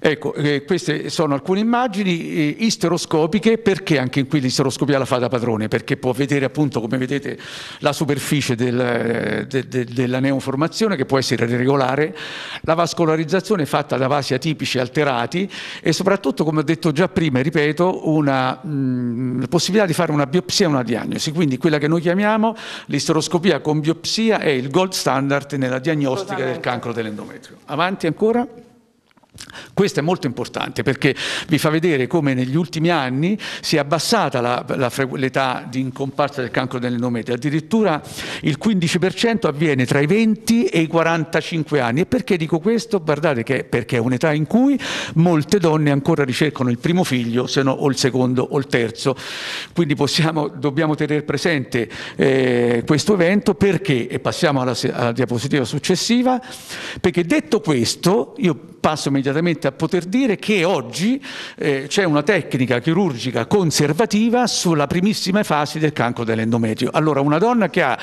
Ecco, eh, queste sono alcune immagini eh, isteroscopiche, perché anche in qui l'isteroscopia la fa da padrone? Perché può vedere appunto, come vedete, la superficie del, eh, de, de, della neoformazione che può essere regolare, la vascolarizzazione fatta da vasi atipici alterati e soprattutto, come ho detto già prima, e ripeto, una mh, mm, possibilità di fare una biopsia e una diagnosi. Quindi quella che noi chiamiamo l'isteroscopia con biopsia è il gold standard nella diagnostica del cancro dell'endometrio. Avanti ancora. Questo è molto importante perché vi fa vedere come negli ultimi anni si è abbassata l'età di incomparsa del cancro delle neonato, addirittura il 15% avviene tra i 20 e i 45 anni. E perché dico questo? Guardate che perché è un'età in cui molte donne ancora ricercano il primo figlio, se no o il secondo o il terzo. Quindi possiamo, dobbiamo tenere presente eh, questo evento perché, e passiamo alla, alla diapositiva successiva, perché detto questo, io passo immediatamente a poter dire che oggi eh, c'è una tecnica chirurgica conservativa sulla primissima fase del cancro dell'endometrio. Allora una donna che ha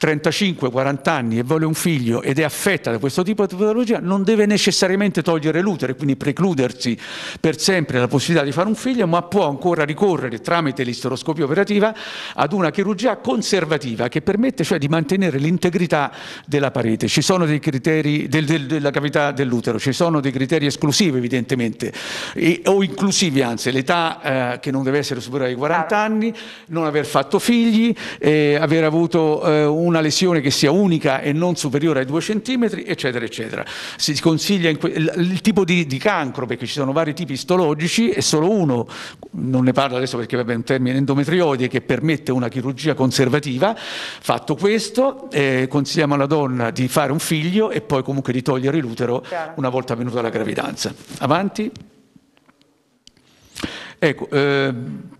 35-40 anni e vuole un figlio ed è affetta da questo tipo di patologia non deve necessariamente togliere l'utero e quindi precludersi per sempre la possibilità di fare un figlio, ma può ancora ricorrere tramite l'isteroscopia operativa ad una chirurgia conservativa che permette cioè di mantenere l'integrità della parete. Ci sono dei criteri del, del, della cavità dell'utero, ci sono sono dei criteri esclusivi evidentemente, e, o inclusivi anzi, l'età eh, che non deve essere superiore ai 40 anni, non aver fatto figli, eh, aver avuto eh, una lesione che sia unica e non superiore ai 2 cm, eccetera, eccetera. Si consiglia il tipo di, di, cancro, perché ci sono vari tipi istologici e solo uno, non ne parlo adesso perché vabbè, è un termine endometrioide che permette una chirurgia conservativa, fatto questo, eh, consigliamo alla donna di fare un figlio e poi comunque di togliere l'utero una volta venuto avvenuta la gravidanza. Avanti. Ecco, eh,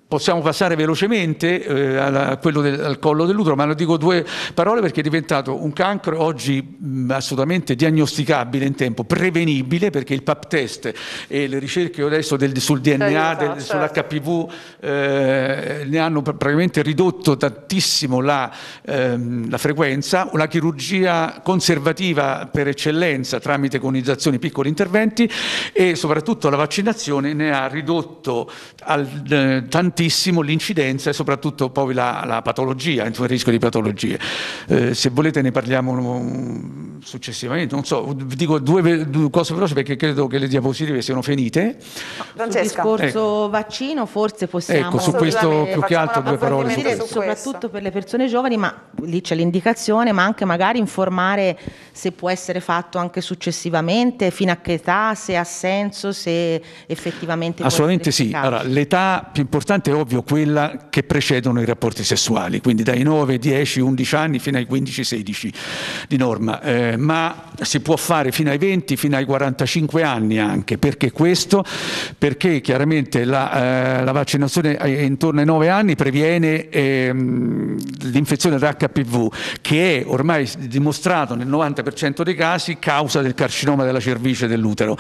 Possiamo passare velocemente eh, alla, del, al collo dell'utero, ma lo dico due parole perché è diventato un cancro oggi mh, mm, assolutamente diagnosticabile in tempo, prevenibile perché il PAP test e le ricerche adesso del, sul DNA, del, certo. sull'HPV eh, ne hanno praticamente ridotto tantissimo la, ehm, la, frequenza, una chirurgia conservativa per eccellenza tramite conizzazioni, piccoli interventi e soprattutto la vaccinazione ne ha ridotto al, eh, tantissimo tantissimo l'incidenza e soprattutto poi la, la patologia, il rischio di patologie. Eh, se volete ne parliamo mm, successivamente, non so, dico due, due cose veloci perché credo che le diapositive siano finite. Francesca. Sul discorso ecco. vaccino forse possiamo... Ecco, su questo più che altro due parole. Su soprattutto per le persone giovani, ma lì c'è l'indicazione, ma anche magari informare se può essere fatto anche successivamente, fino a che età, se ha senso, se effettivamente... Assolutamente sì, allora, l'età più importante importante, ovvio, quella che precedono i rapporti sessuali, quindi dai 9, 10, 11 anni fino ai 15, 16 di norma, eh, ma si può fare fino ai 20, fino ai 45 anni anche, perché questo? Perché chiaramente la, eh, la vaccinazione eh, intorno ai 9 anni previene ehm, l'infezione da HPV, che è ormai dimostrato nel 90% dei casi causa del carcinoma della cervice dell'utero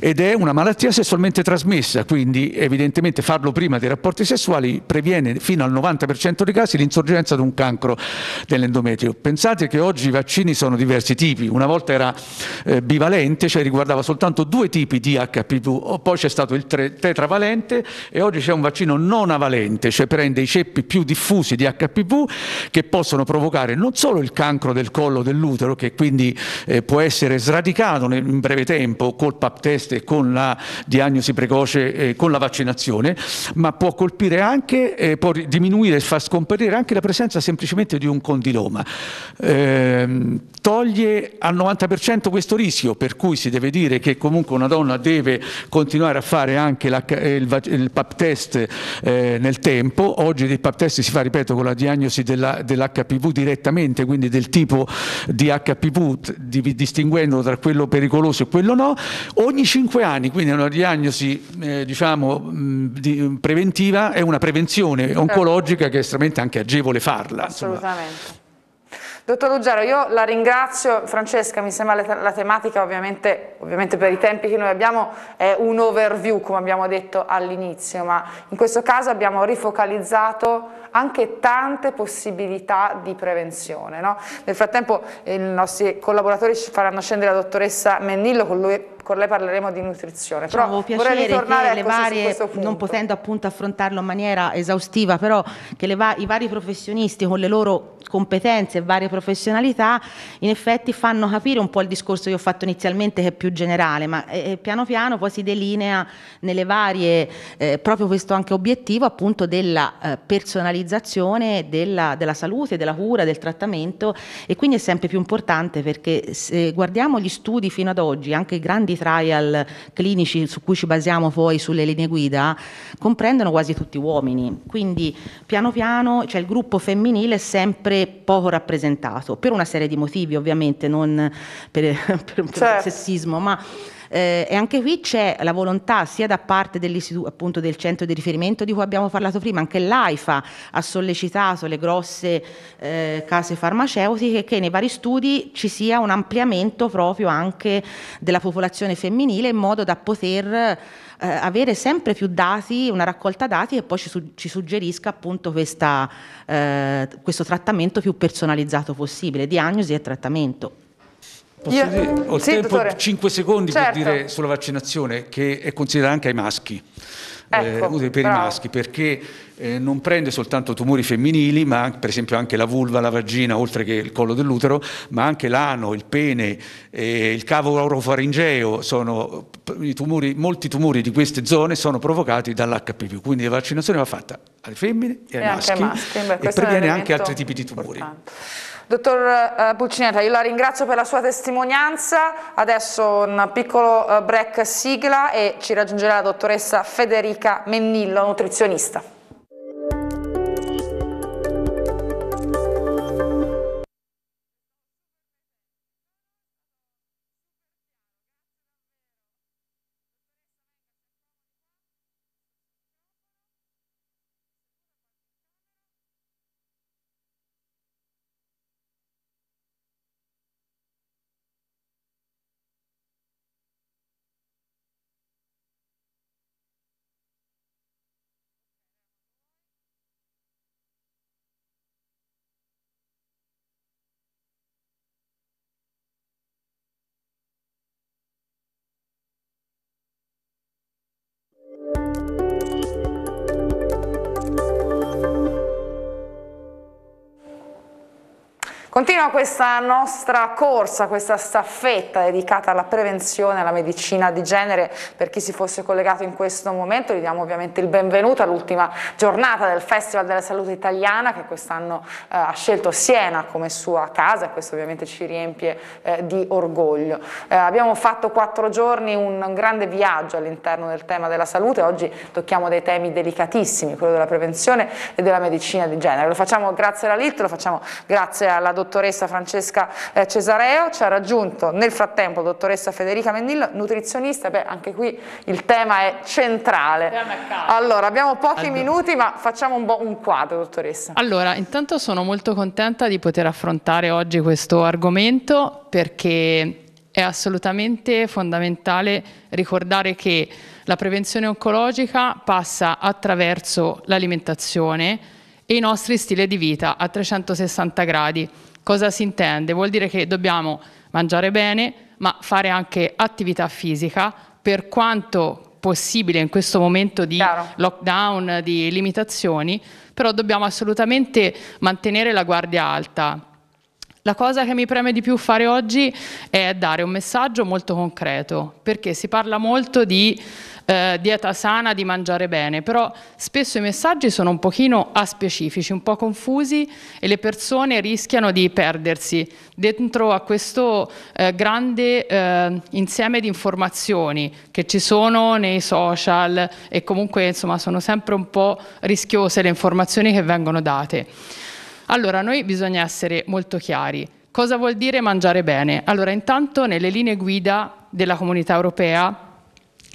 ed è una malattia sessualmente trasmessa, quindi evidentemente farlo prima dei rapporti sessuali previene fino al 90% dei casi l'insorgenza di un cancro dell'endometrio. Pensate che oggi i vaccini sono diversi tipi, una volta era eh, bivalente, cioè riguardava soltanto due tipi di HPV, poi c'è stato il tre, tetravalente e oggi c'è un vaccino non avalente, cioè prende i ceppi più diffusi di HPV che possono provocare non solo il cancro del collo dell'utero, che quindi eh, può essere sradicato in breve tempo col pap test e con la diagnosi precoce, e eh, con la vaccinazione, ma può colpire colpire anche, eh, può diminuire e far scomparire anche la presenza semplicemente di un condiloma. Eh, toglie al 90% questo rischio, per cui si deve dire che comunque una donna deve continuare a fare anche la, il, il, pap test eh, nel tempo. Oggi il pap test si fa, ripeto, con la diagnosi della, dell'HPV direttamente, quindi del tipo di HPV, di, distinguendo tra quello pericoloso e quello no. Ogni 5 anni, quindi è una diagnosi eh, diciamo, mh, di, preventiva è una prevenzione certo. oncologica che è estremamente anche agevole farla. Assolutamente. Insomma. Dottor Ruggero, io la ringrazio, Francesca, mi sembra la, la tematica ovviamente, ovviamente, per i tempi che noi abbiamo è un overview come abbiamo detto all'inizio, ma in questo caso abbiamo rifocalizzato anche tante possibilità di prevenzione. No? Nel frattempo eh, i nostri collaboratori ci faranno scendere la dottoressa Mennillo con lui con lei parleremo di nutrizione. Però C'avevo vorrei ritornare le varie, non potendo appunto affrontarlo in maniera esaustiva, però che va, i vari professionisti con le loro competenze e varie professionalità in effetti fanno capire un po' il discorso che ho fatto inizialmente che è più generale, ma eh, piano piano poi si delinea nelle varie, eh, proprio questo anche obiettivo appunto della eh, personalizzazione della, della salute, della cura, del trattamento e quindi è sempre più importante perché se guardiamo gli studi fino ad oggi, anche i grandi trial clinici su cui ci basiamo poi sulle linee guida comprendono quasi tutti uomini, quindi piano piano cioè, il gruppo femminile è sempre poco rappresentato, per una serie di motivi ovviamente, non per, per, per certo. sessismo, ma eh, e anche qui c'è la volontà sia da parte appunto, del centro di riferimento di cui abbiamo parlato prima, anche l'AIFA ha sollecitato le grosse eh, case farmaceutiche che nei vari studi ci sia un ampliamento proprio anche della popolazione femminile in modo da poter eh, avere sempre più dati, una raccolta dati che poi ci, su ci suggerisca appunto questa, eh, questo trattamento più personalizzato possibile, diagnosi e trattamento. Posso Io... dire, ho sì, tempo dottore. 5 secondi certo. per dire sulla vaccinazione che è considerata anche ai maschi. Eh, ecco, eh, per però... i maschi perché eh, non prende soltanto tumori femminili ma per esempio anche la vulva, la vagina oltre che il collo dell'utero ma anche l'ano, il pene, eh, il cavo orofaringeo sono tumori, molti tumori di queste zone sono provocati dall'HPV quindi la vaccinazione va fatta alle femmine e, e ai maschi, maschi. Beh, e previene anche altri tipi di tumori importante. Dottor Pulcinetta, eh, io la ringrazio per la sua testimonianza, adesso un piccolo eh, break sigla e ci raggiungerà la dottoressa Federica Mennillo, nutrizionista. Continua questa nostra corsa, questa staffetta dedicata alla prevenzione e alla medicina di genere. Per chi si fosse collegato in questo momento, gli diamo ovviamente il benvenuto all'ultima giornata del Festival della Salute Italiana che quest'anno eh, ha scelto Siena come sua casa e questo ovviamente ci riempie eh, di orgoglio. Eh, abbiamo fatto quattro giorni un, un grande viaggio all'interno del tema della salute, oggi tocchiamo dei temi delicatissimi, quello della prevenzione e della medicina di genere. Lo facciamo grazie alla LIT, lo facciamo grazie alla dottoressa dottoressa Francesca eh, Cesareo, ci ha raggiunto nel frattempo dottoressa Federica Mendillo, nutrizionista, beh anche qui il tema è centrale. Allora abbiamo pochi allora. minuti ma facciamo un, un quadro dottoressa. Allora intanto sono molto contenta di poter affrontare oggi questo argomento perché è assolutamente fondamentale ricordare che la prevenzione oncologica passa attraverso l'alimentazione e i nostri stili di vita a 360 gradi. Cosa si intende? Vuol dire che dobbiamo mangiare bene, ma fare anche attività fisica per quanto possibile in questo momento di Chiaro. lockdown, di limitazioni, però dobbiamo assolutamente mantenere la guardia alta la cosa che mi preme di più fare oggi è dare un messaggio molto concreto, perché si parla molto di eh, dieta sana, di mangiare bene, però spesso i messaggi sono un pochino aspecifici, un po' confusi e le persone rischiano di perdersi dentro a questo eh, grande eh, insieme di informazioni che ci sono nei social e comunque insomma sono sempre un po' rischiose le informazioni che vengono date. Allora, noi bisogna essere molto chiari. Cosa vuol dire mangiare bene? Allora, intanto nelle linee guida della comunità europea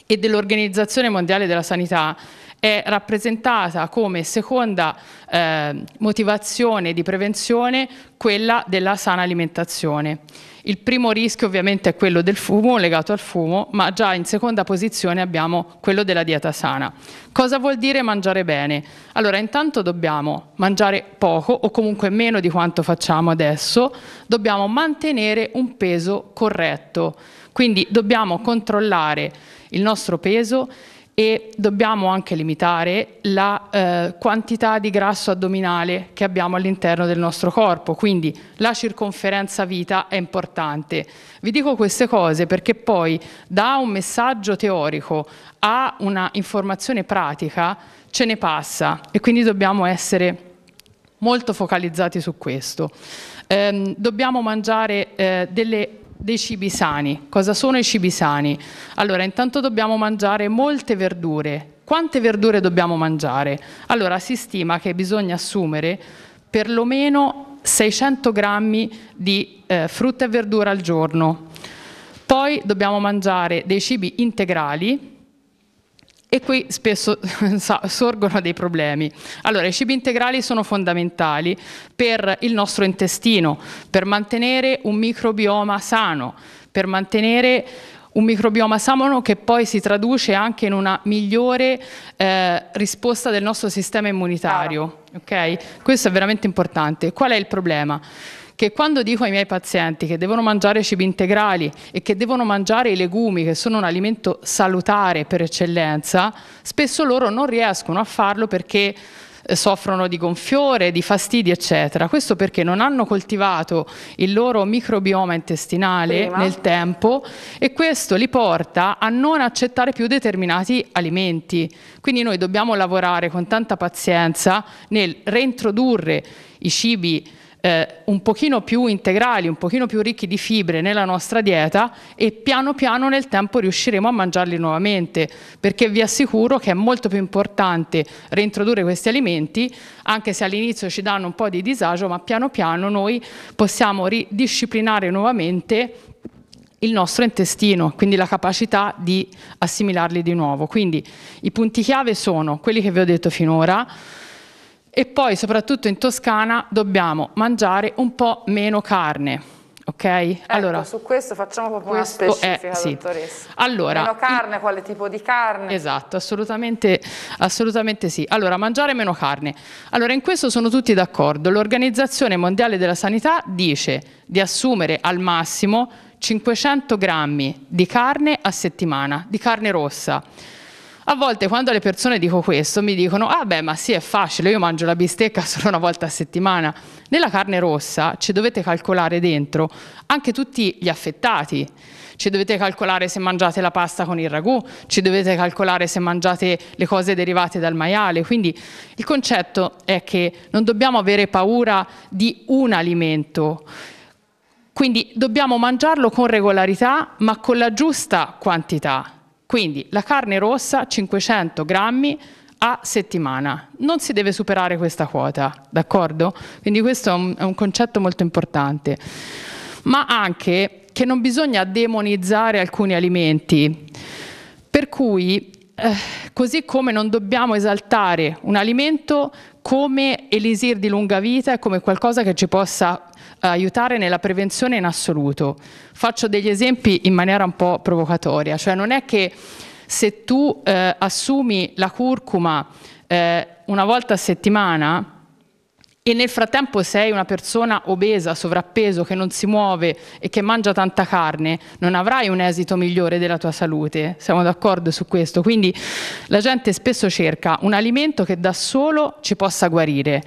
e dell'Organizzazione Mondiale della Sanità è rappresentata come seconda eh, motivazione di prevenzione quella della sana alimentazione. Il primo rischio ovviamente è quello del fumo, legato al fumo, ma già in seconda posizione abbiamo quello della dieta sana. Cosa vuol dire mangiare bene? Allora intanto dobbiamo mangiare poco o comunque meno di quanto facciamo adesso, dobbiamo mantenere un peso corretto, quindi dobbiamo controllare il nostro peso e dobbiamo anche limitare la eh, quantità di grasso addominale che abbiamo all'interno del nostro corpo, quindi la circonferenza vita è importante. Vi dico queste cose perché poi da un messaggio teorico a una informazione pratica ce ne passa e quindi dobbiamo essere molto focalizzati su questo. Ehm, dobbiamo mangiare eh, delle dei cibi sani. Cosa sono i cibi sani? Allora, intanto dobbiamo mangiare molte verdure. Quante verdure dobbiamo mangiare? Allora, si stima che bisogna assumere perlomeno 600 grammi di eh, frutta e verdura al giorno. Poi dobbiamo mangiare dei cibi integrali, e qui spesso sorgono dei problemi. Allora, i cibi integrali sono fondamentali per il nostro intestino, per mantenere un microbioma sano, per mantenere un microbioma sano che poi si traduce anche in una migliore eh, risposta del nostro sistema immunitario. Okay? Questo è veramente importante. Qual è il problema? che quando dico ai miei pazienti che devono mangiare cibi integrali e che devono mangiare i legumi, che sono un alimento salutare per eccellenza, spesso loro non riescono a farlo perché eh, soffrono di gonfiore, di fastidi, eccetera. Questo perché non hanno coltivato il loro microbioma intestinale Prima. nel tempo e questo li porta a non accettare più determinati alimenti. Quindi noi dobbiamo lavorare con tanta pazienza nel reintrodurre i cibi eh, un pochino più integrali, un pochino più ricchi di fibre nella nostra dieta e piano piano nel tempo riusciremo a mangiarli nuovamente, perché vi assicuro che è molto più importante reintrodurre questi alimenti, anche se all'inizio ci danno un po' di disagio, ma piano piano noi possiamo ridisciplinare nuovamente il nostro intestino, quindi la capacità di assimilarli di nuovo. Quindi i punti chiave sono quelli che vi ho detto finora, e poi, soprattutto in Toscana, dobbiamo mangiare un po' meno carne. Ok? Ecco, allora, su questo facciamo proprio questo una specifica, è, sì. dottoressa. Allora, meno carne, quale tipo di carne? Esatto, assolutamente, assolutamente sì. Allora, mangiare meno carne. Allora, in questo sono tutti d'accordo. L'Organizzazione Mondiale della Sanità dice di assumere al massimo 500 grammi di carne a settimana, di carne rossa. A volte quando le persone dico questo mi dicono, ah beh ma sì è facile, io mangio la bistecca solo una volta a settimana. Nella carne rossa ci dovete calcolare dentro anche tutti gli affettati, ci dovete calcolare se mangiate la pasta con il ragù, ci dovete calcolare se mangiate le cose derivate dal maiale, quindi il concetto è che non dobbiamo avere paura di un alimento, quindi dobbiamo mangiarlo con regolarità ma con la giusta quantità. Quindi la carne rossa 500 grammi a settimana. Non si deve superare questa quota, d'accordo? Quindi questo è un, è un concetto molto importante. Ma anche che non bisogna demonizzare alcuni alimenti. Per cui, eh, così come non dobbiamo esaltare un alimento come elisir di lunga vita e come qualcosa che ci possa eh, aiutare nella prevenzione in assoluto. Faccio degli esempi in maniera un po' provocatoria, cioè non è che se tu eh, assumi la curcuma eh, una volta a settimana e nel frattempo sei una persona obesa, sovrappeso, che non si muove e che mangia tanta carne, non avrai un esito migliore della tua salute. Siamo d'accordo su questo. Quindi la gente spesso cerca un alimento che da solo ci possa guarire.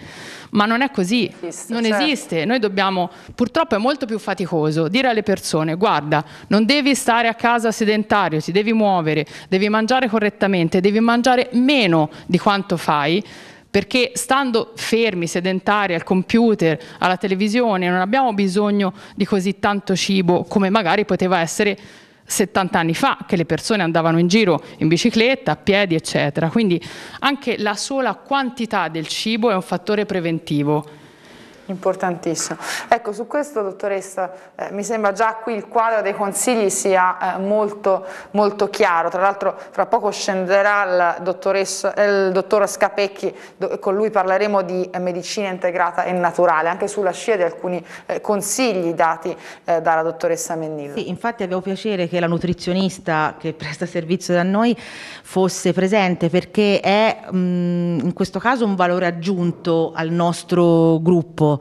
Ma non è così, esiste, non certo. esiste. Noi dobbiamo, purtroppo è molto più faticoso dire alle persone, guarda, non devi stare a casa sedentario, ti devi muovere, devi mangiare correttamente, devi mangiare meno di quanto fai, perché stando fermi, sedentari al computer, alla televisione, non abbiamo bisogno di così tanto cibo come magari poteva essere 70 anni fa che le persone andavano in giro in bicicletta, a piedi, eccetera. Quindi anche la sola quantità del cibo è un fattore preventivo Importantissimo. Ecco, su questo dottoressa, eh, mi sembra già qui il quadro dei consigli sia eh, molto, molto, chiaro, tra l'altro fra poco scenderà il, il dottor Scapecchi, do, con lui parleremo di eh, medicina integrata e naturale, anche sulla scia di alcuni eh, consigli dati eh, dalla dottoressa Mennillo. Sì, infatti avevo piacere che la nutrizionista che presta servizio da noi fosse presente perché è mh, mm, in questo caso un valore aggiunto al nostro gruppo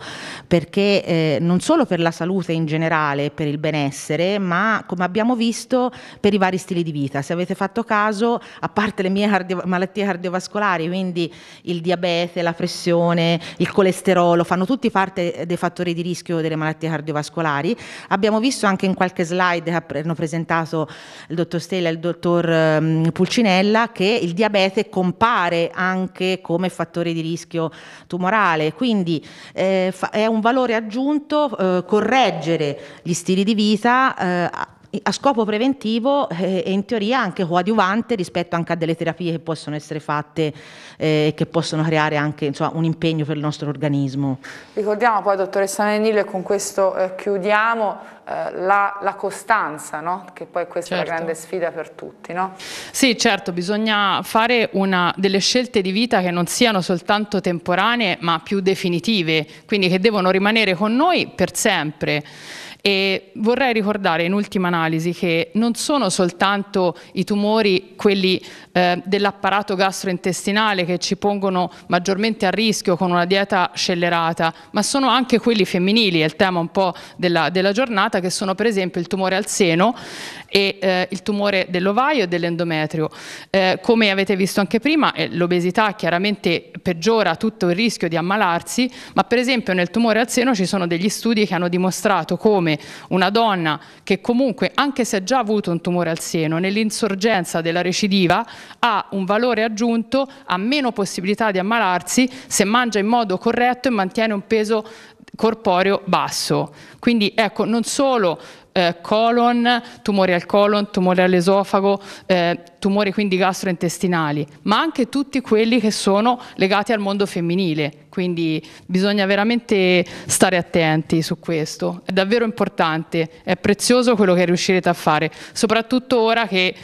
perché eh, non solo per la salute in generale, per il benessere, ma come abbiamo visto per i vari stili di vita. Se avete fatto caso, a parte le mie cardio- malattie cardiovascolari, quindi il diabete, la pressione, il colesterolo, fanno tutti parte dei fattori di rischio delle malattie cardiovascolari. Abbiamo visto anche in qualche slide che hanno presentato il dottor Stella e il dottor um, Pulcinella che il diabete compare anche come fattore di rischio tumorale. Quindi eh, è un valore aggiunto eh, correggere gli stili di vita eh, a scopo preventivo eh, e in teoria anche coadiuvante rispetto anche a delle terapie che possono essere fatte eh, e eh, che possono creare anche insomma, un impegno per il nostro organismo. Ricordiamo poi dottoressa Nenillo e con questo eh, chiudiamo eh, la, la, costanza, no? che poi questa certo. è la certo. grande sfida per tutti. No? Sì certo, bisogna fare una, delle scelte di vita che non siano soltanto temporanee ma più definitive, quindi che devono rimanere con noi per sempre. E vorrei ricordare in ultima analisi che non sono soltanto i tumori, quelli eh, dell'apparato gastrointestinale che ci pongono maggiormente a rischio con una dieta scellerata, ma sono anche quelli femminili, è il tema un po' della, della giornata, che sono per esempio il tumore al seno e eh, il tumore dell'ovaio e dell'endometrio. Eh, come avete visto anche prima, eh, l'obesità chiaramente peggiora tutto il rischio di ammalarsi, ma per esempio nel tumore al seno ci sono degli studi che hanno dimostrato come una donna che comunque, anche se ha già avuto un tumore al seno, nell'insorgenza della recidiva ha un valore aggiunto, ha meno possibilità di ammalarsi se mangia in modo corretto e mantiene un peso corporeo basso. Quindi ecco, non solo eh, colon, tumori al colon, tumori all'esofago, eh, tumori quindi gastrointestinali, ma anche tutti quelli che sono legati al mondo femminile. Quindi bisogna veramente stare attenti su questo. È davvero importante, è prezioso quello che riuscirete a fare, soprattutto ora che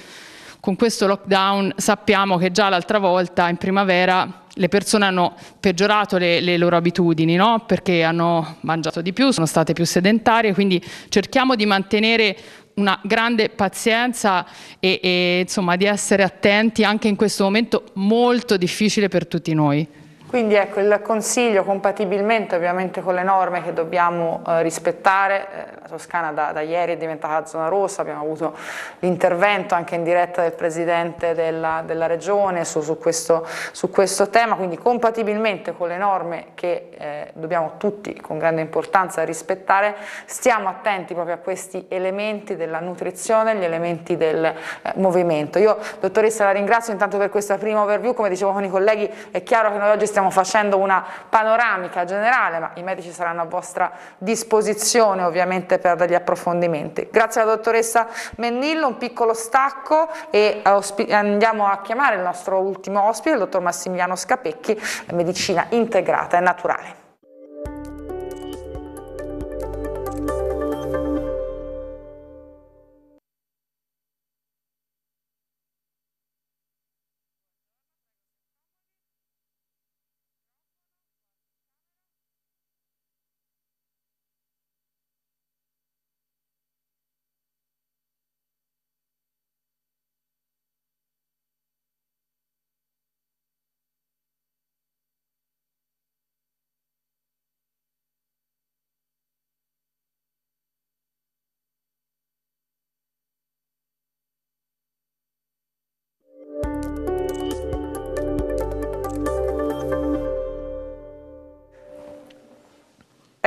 con questo lockdown sappiamo che già l'altra volta in primavera le persone hanno peggiorato le, le loro abitudini, no? perché hanno mangiato di più, sono state più sedentarie, quindi cerchiamo di mantenere una grande pazienza e, e insomma, di essere attenti anche in questo momento molto difficile per tutti noi. Quindi ecco, il consiglio compatibilmente ovviamente con le norme che dobbiamo eh, rispettare, eh, la Toscana da, da, ieri è diventata zona rossa, abbiamo avuto l'intervento anche in diretta del Presidente della, della Regione su, su, questo, su, questo, tema, quindi compatibilmente con le norme che eh, dobbiamo tutti con grande importanza rispettare, stiamo attenti proprio a questi elementi della nutrizione, gli elementi del eh, movimento. Io dottoressa la ringrazio intanto per questa prima overview, come dicevo con i colleghi è chiaro che noi oggi stiamo stiamo facendo una panoramica generale, ma i medici saranno a vostra disposizione ovviamente per degli approfondimenti. Grazie alla dottoressa Mennillo, un piccolo stacco e eh, andiamo a chiamare il nostro ultimo ospite, il dottor Massimiliano Scapecchi, medicina integrata e naturale.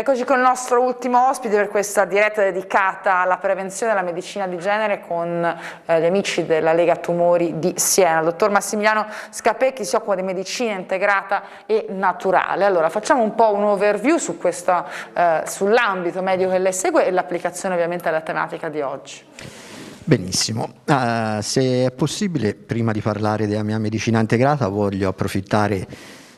Eccoci con il nostro ultimo ospite per questa diretta dedicata alla prevenzione della medicina di genere con eh, gli amici della Lega Tumori di Siena. Il dottor Massimiliano Scapecchi si occupa di medicina integrata e naturale. Allora facciamo un po' un overview su eh, sull'ambito medico che lei segue e l'applicazione ovviamente alla tematica di oggi. Benissimo, uh, se è possibile prima di parlare della mia medicina integrata voglio approfittare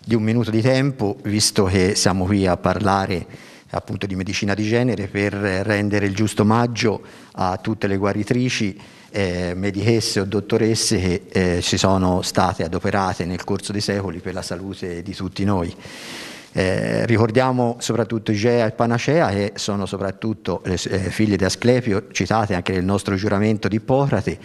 di un minuto di tempo, visto che siamo qui a parlare appunto di medicina di genere per rendere il giusto omaggio a tutte le guaritrici, eh, medichesse o dottoresse che eh, si sono state adoperate nel corso dei secoli per la salute di tutti noi. Eh, ricordiamo soprattutto Igea e Panacea che sono soprattutto le eh, figlie di Asclepio citate anche nel nostro giuramento di Ippocrate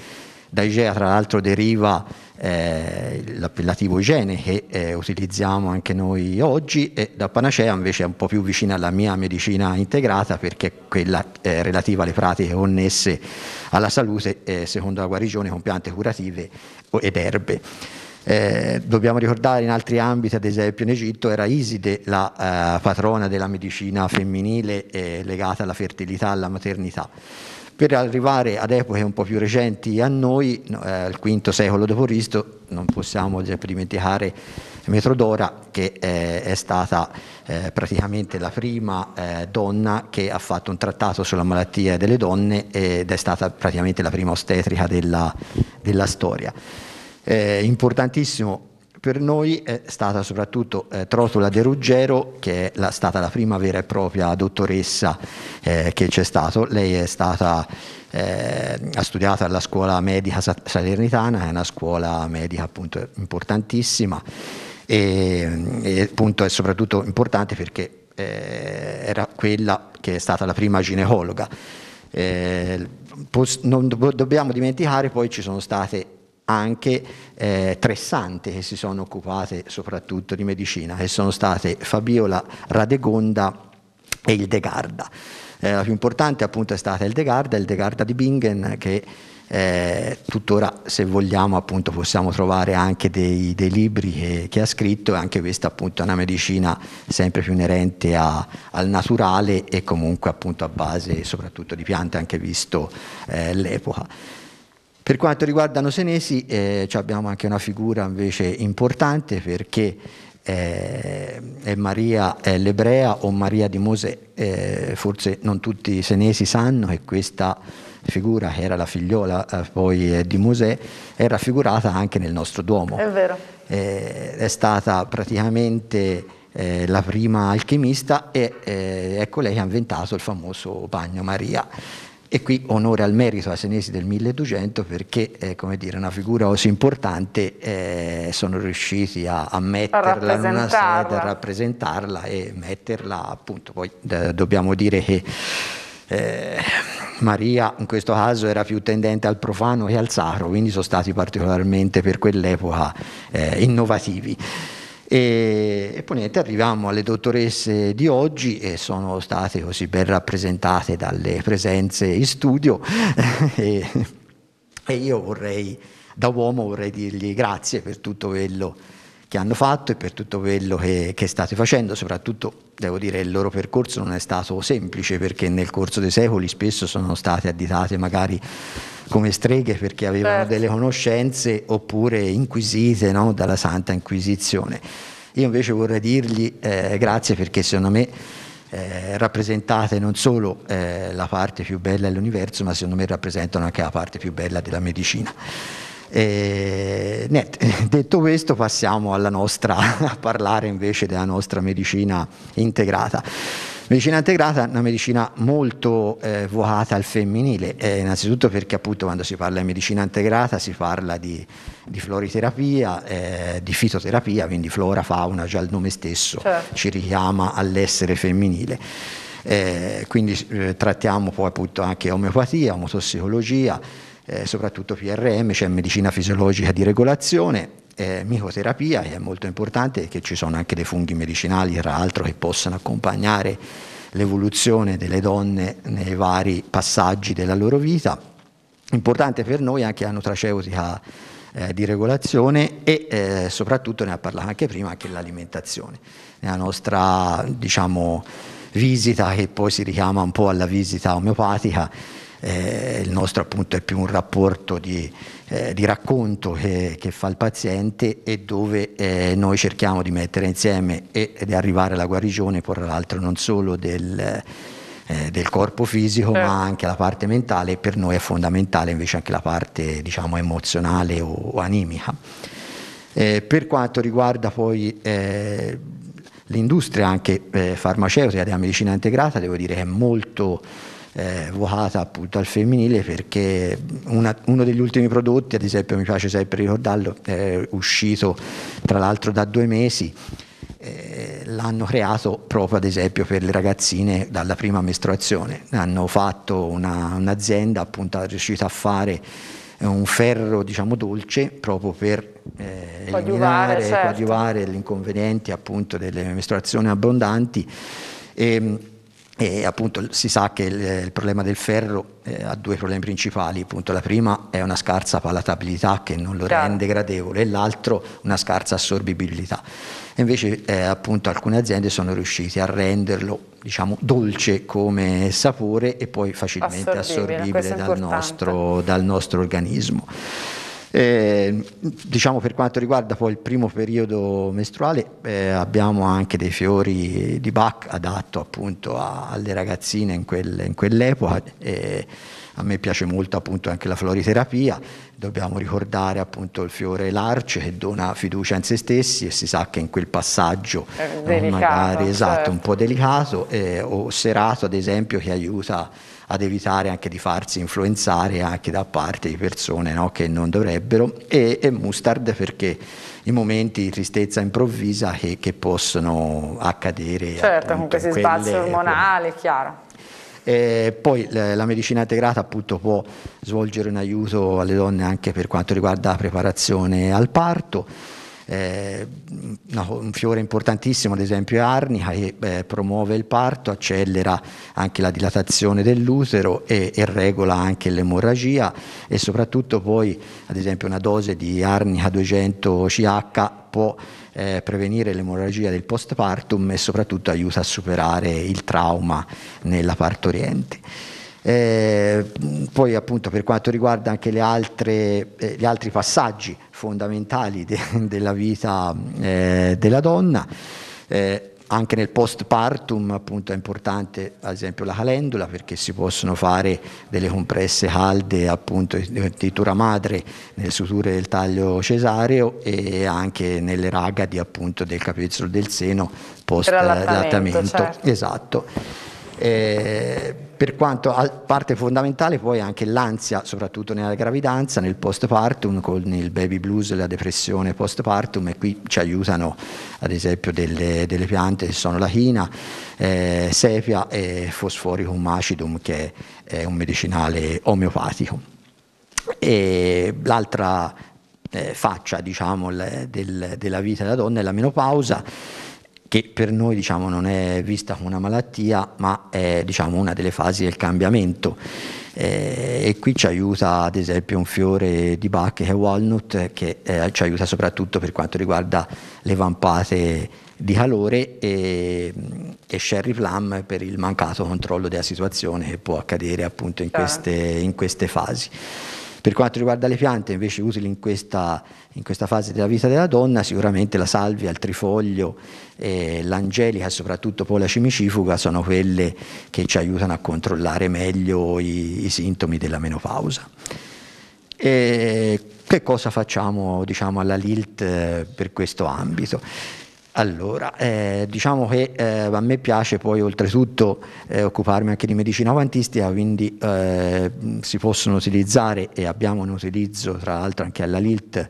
da Igea tra l'altro deriva eh, l'appellativo igiene che eh, utilizziamo anche noi oggi e da panacea invece è un po' più vicina alla mia medicina integrata perché è quella eh, relativa alle pratiche connesse alla salute eh, secondo la guarigione con piante curative ed erbe. Eh, dobbiamo ricordare in altri ambiti, ad esempio in Egitto, era Iside la eh, patrona della medicina femminile eh, legata alla fertilità e alla maternità. Per arrivare ad epoche un po' più recenti a noi, eh, al V secolo d.C., non possiamo dimenticare Metrodora che eh, è stata eh, praticamente la prima eh, donna che ha fatto un trattato sulla malattia delle donne ed è stata praticamente la prima ostetrica della, della storia. importantissimo per noi è stata soprattutto eh, Trotula De Ruggero, che è stata la prima vera e propria dottoressa eh, che c'è stato. Lei è stata, eh, ha studiato alla scuola medica salernitana, è una scuola medica appunto importantissima e, e appunto è soprattutto importante perché eh, era quella che è stata la prima ginecologa. Eh, non dobbiamo dimenticare poi ci sono state anche eh, tre sante che si sono occupate soprattutto di medicina, che sono state Fabiola Radegonda e il De Garda. Eh, la più importante appunto è stata il De Garda, il De Garda di Bingen che eh, tuttora se vogliamo appunto possiamo trovare anche dei, dei libri che, che, ha scritto e anche questa appunto è una medicina sempre più inerente a, al naturale e comunque appunto a base soprattutto di piante anche visto eh, l'epoca. Per quanto riguarda Nosenesi eh, cioè abbiamo anche una figura invece importante perché eh, è Maria è l'ebrea o Maria di Mosè, eh, forse non tutti i senesi sanno che questa figura che era la figliola eh, poi di Mosè è raffigurata anche nel nostro Duomo. È vero. Eh, è stata praticamente eh, la prima alchimista e eh, ecco lei che ha inventato il famoso bagno Maria. E qui onore al merito a Senesi del 1200 perché, eh, come dire, una figura così importante eh, sono riusciti a, a metterla a in una sede, a rappresentarla e metterla appunto. Poi d- eh, dobbiamo dire che eh, Maria in questo caso era più tendente al profano che al sacro, quindi sono stati particolarmente per quell'epoca eh, innovativi. E, e poi niente, arriviamo alle dottoresse di oggi e sono state così ben rappresentate dalle presenze in studio e, e io vorrei, da uomo vorrei dirgli grazie per tutto quello che hanno fatto e per tutto quello che, che state facendo, soprattutto devo dire che il loro percorso non è stato semplice perché nel corso dei secoli spesso sono state additate magari come streghe perché avevano certo. delle conoscenze oppure inquisite no? dalla Santa Inquisizione. Io invece vorrei dirgli eh, grazie perché secondo me eh, rappresentate non solo eh, la parte più bella dell'universo ma secondo me rappresentano anche la parte più bella della medicina. E, net, detto questo passiamo alla nostra, a parlare invece della nostra medicina integrata. Medicina integrata è una medicina molto eh, vocata al femminile, eh, innanzitutto perché appunto quando si parla di medicina integrata si parla di, di floriterapia, eh, di fitoterapia, quindi flora, fauna, già il nome stesso certo. ci richiama all'essere femminile. Eh, quindi eh, trattiamo poi appunto anche omeopatia, omotossicologia, eh, soprattutto PRM, c'è medicina fisiologica di regolazione, eh, micoterapia, che è molto importante, che ci sono anche dei funghi medicinali, tra l'altro, che possono accompagnare l'evoluzione delle donne nei vari passaggi della loro vita. Importante per noi anche la nutraceutica eh, di regolazione e eh, soprattutto ne ha parlato anche prima anche l'alimentazione. Nella nostra diciamo, visita che poi si richiama un po' alla visita omeopatica eh, il nostro appunto è più un rapporto di, eh, di racconto che, che, fa il paziente e dove eh, noi cerchiamo di mettere insieme e, di arrivare alla guarigione, tra l'altro non solo del eh, del corpo fisico certo. ma anche la parte mentale per noi è fondamentale invece anche la parte diciamo emozionale o, o animica eh, per quanto riguarda poi eh, l'industria anche eh, farmaceutica della medicina integrata devo dire che è molto eh, vocata appunto al femminile perché una, uno degli ultimi prodotti, ad esempio mi piace sempre ricordarlo, è uscito tra l'altro da due mesi, eh, l'hanno creato proprio ad esempio per le ragazzine dalla prima mestruazione, hanno fatto una, un'azienda appunto riuscita a fare un ferro diciamo dolce proprio per eh, coadiuvare, eliminare, certo. coadiuvare gli inconvenienti appunto delle mestruazioni abbondanti e, ehm, e appunto si sa che il, il problema del ferro eh, ha due problemi principali, appunto la prima è una scarsa palatabilità che non lo Chiaro. rende gradevole e l'altro una scarsa assorbibilità. E invece eh, appunto alcune aziende sono riuscite a renderlo diciamo dolce come sapore e poi facilmente assorbibile, assorbibile dal, nostro, dal nostro organismo. Eh, diciamo per quanto riguarda poi il primo periodo mestruale eh, abbiamo anche dei fiori di Bach adatto appunto a, alle ragazzine in, quel, in quell'epoca. Eh, a me piace molto appunto anche la floriterapia, dobbiamo ricordare appunto il fiore l'arce che dona fiducia in se stessi e si sa che in quel passaggio eh, delicato, magari esatto, certo. un po' certo. delicato, eh, o serato ad esempio che aiuta ad evitare anche di farsi influenzare anche da parte di persone no, che non dovrebbero e, e, mustard perché i momenti di tristezza improvvisa che, che possono accadere. Certo, con questi sbalzi ormonali, chiaro. E poi la medicina integrata appunto può svolgere un aiuto alle donne anche per quanto riguarda la preparazione al parto eh, no, un fiore importantissimo ad esempio è Arnica che eh, promuove il parto, accelera anche la dilatazione dell'utero e, e regola anche l'emorragia e soprattutto poi ad esempio una dose di Arnica 200 CH può eh, prevenire l'emorragia del postpartum e soprattutto aiuta a superare il trauma nella partoriente. Eh, poi appunto per quanto riguarda anche altre, eh, gli altri passaggi fondamentali de della vita eh, della donna, eh, anche nel postpartum appunto è importante ad esempio la calendula perché si possono fare delle compresse calde appunto di tintura madre nelle suture del taglio cesareo e anche nelle ragadi appunto del capezzolo del seno post allattamento. Certo. Esatto. Eh, per quanto a parte fondamentale poi anche l'ansia, soprattutto nella gravidanza, nel postpartum, con il baby blues, la depressione postpartum e qui ci aiutano ad esempio delle, delle piante che sono la china, eh, sepia e fosforicum acidum che è un medicinale omeopatico. E l'altra eh, faccia diciamo, le, del, della vita della donna è la menopausa che per noi diciamo, non è vista come una malattia, ma è diciamo, una delle fasi del cambiamento. Eh, e qui ci aiuta ad esempio un fiore di Bach che è Walnut, che eh, ci aiuta soprattutto per quanto riguarda le vampate di calore e, e Sherry Plum per il mancato controllo della situazione che può accadere appunto in queste, in queste fasi. Per quanto riguarda le piante, invece utili in questa, in questa fase della vita della donna, sicuramente la salvia, il trifoglio, eh, l'angelica e soprattutto poi la cimicifuga sono quelle che ci aiutano a controllare meglio i, i sintomi della menopausa. E eh, che cosa facciamo diciamo, alla LILT eh, per questo ambito? Allora, eh, diciamo che eh, a me piace poi oltretutto eh, occuparmi anche di medicina quantistica, quindi eh, si possono utilizzare e abbiamo un utilizzo tra l'altro anche alla LILT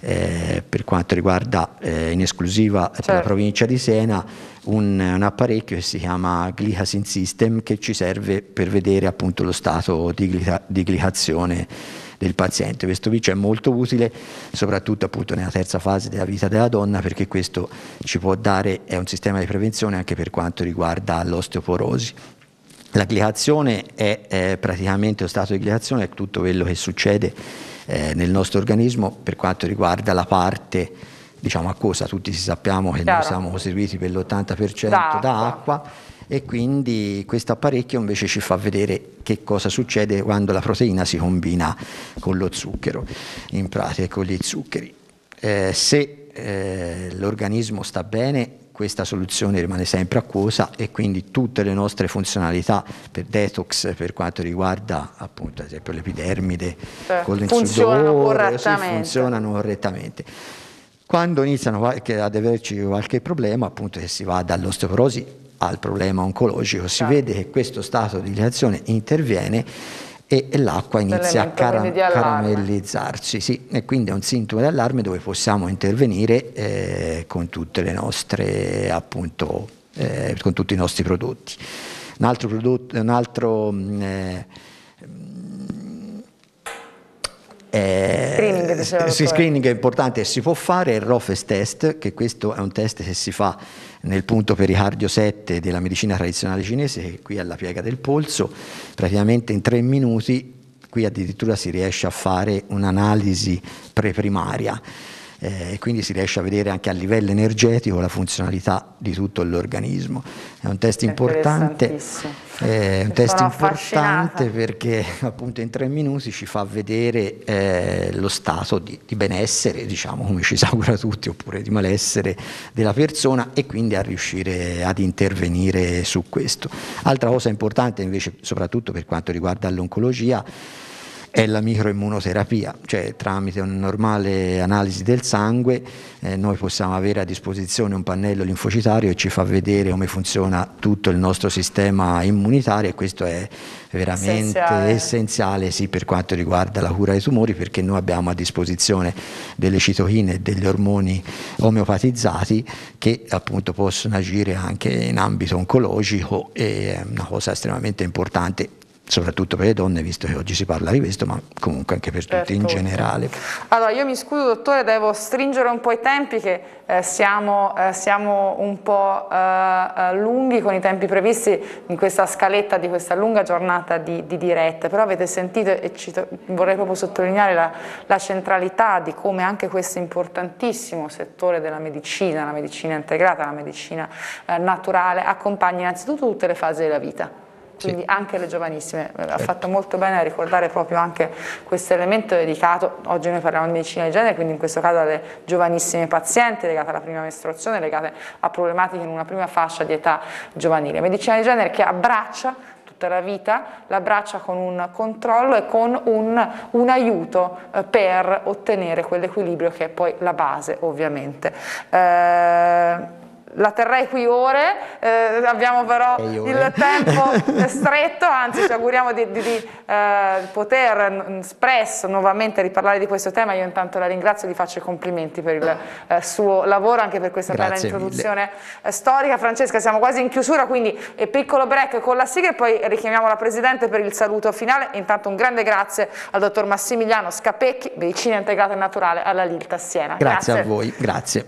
eh, per quanto riguarda eh, in esclusiva certo. la provincia di Siena un, un, apparecchio che si chiama Glycasin System che ci serve per vedere appunto lo stato di, glica, di glicazione del paziente. Questo video è molto utile soprattutto appunto nella terza fase della vita della donna perché questo ci può dare, è un sistema di prevenzione anche per quanto riguarda l'osteoporosi. La glicazione è eh, praticamente lo stato di gliazione, è tutto quello che succede eh, nel nostro organismo per quanto riguarda la parte diciamo acquosa, tutti sappiamo che Chiaro. noi siamo costituiti per l'80% da, da acqua. acqua e quindi questo apparecchio invece ci fa vedere che cosa succede quando la proteina si combina con lo zucchero, in pratica con gli zuccheri. Eh, se eh, l'organismo sta bene questa soluzione rimane sempre acquosa e quindi tutte le nostre funzionalità per detox per quanto riguarda appunto ad esempio l'epidermide, cioè, certo. con l'insudore, funzionano correttamente. funzionano correttamente. Quando iniziano ad averci qualche problema, appunto che si va dall'osteoporosi al problema oncologico, si certo. vede che questo stato di reazione interviene e, l'acqua inizia a cara- caramellizzarsi, sì, e quindi è un sintomo di allarme dove possiamo intervenire eh, con, nostre, appunto, eh, con tutti i nostri prodotti. Un altro prodotto, un altro, mm, eh, eh, screening, sì, screening è importante, si può fare il ROFES test, che questo è un test che si fa nel punto pericardio 7 della medicina tradizionale cinese, che qui è alla piega del polso, praticamente in tre minuti qui addirittura si riesce a fare un'analisi preprimaria eh, e quindi si riesce a vedere anche a livello energetico la funzionalità di tutto l'organismo. È un test importante, eh, è un test importante perché appunto in tre minuti ci fa vedere eh, lo stato di, di benessere, diciamo come ci saura tutti, oppure di malessere della persona e quindi a riuscire ad intervenire su questo. Altra cosa importante invece, soprattutto per quanto riguarda l'oncologia, è la microimmunoterapia, cioè tramite una normale analisi del sangue eh, noi possiamo avere a disposizione un pannello linfocitario e ci fa vedere come funziona tutto il nostro sistema immunitario e questo è veramente essenziale, essenziale sì, per quanto riguarda la cura dei tumori perché noi abbiamo a disposizione delle citochine e degli ormoni omeopatizzati che appunto possono agire anche in ambito oncologico e è una cosa estremamente importante soprattutto per le donne, visto che oggi si parla di questo, ma comunque anche per, per tutti, in certo. generale. Allora, io mi scuso dottore, devo stringere un po' i tempi che eh, siamo, eh, siamo, un po' eh, eh lunghi con i tempi previsti in questa scaletta di questa lunga giornata di, di dirette, però avete sentito e cito, vorrei proprio sottolineare la, la centralità di come anche questo importantissimo settore della medicina, la medicina integrata, la medicina eh, naturale, accompagna innanzitutto tutte le fasi della vita quindi sì. anche le giovanissime. Eh, certo. Ha fatto molto bene a ricordare proprio anche questo elemento dedicato, oggi noi parliamo di medicina di genere, quindi in questo caso alle giovanissime pazienti legate alla prima mestruazione, legate a problematiche in una prima fascia di età giovanile. Medicina di genere che abbraccia la vita, l'abbraccia con un controllo e con un, un aiuto eh, per ottenere quell'equilibrio che è poi la base ovviamente. Eh, la terrei qui ore, eh, abbiamo però il tempo stretto, anzi ci auguriamo di, di, di eh, poter spesso nuovamente riparlare di questo tema, io intanto la ringrazio e gli faccio i complimenti per il eh, suo lavoro, anche per questa Grazie bella introduzione mille. Eh, storica. Francesca siamo quasi in chiusura, quindi piccolo break con la sigla e poi richiamiamo la Presidente per il saluto finale. Intanto un grande grazie al dottor Massimiliano Scapecchi, medicina integrata e naturale alla Lilta Siena. Grazie, grazie a voi, grazie.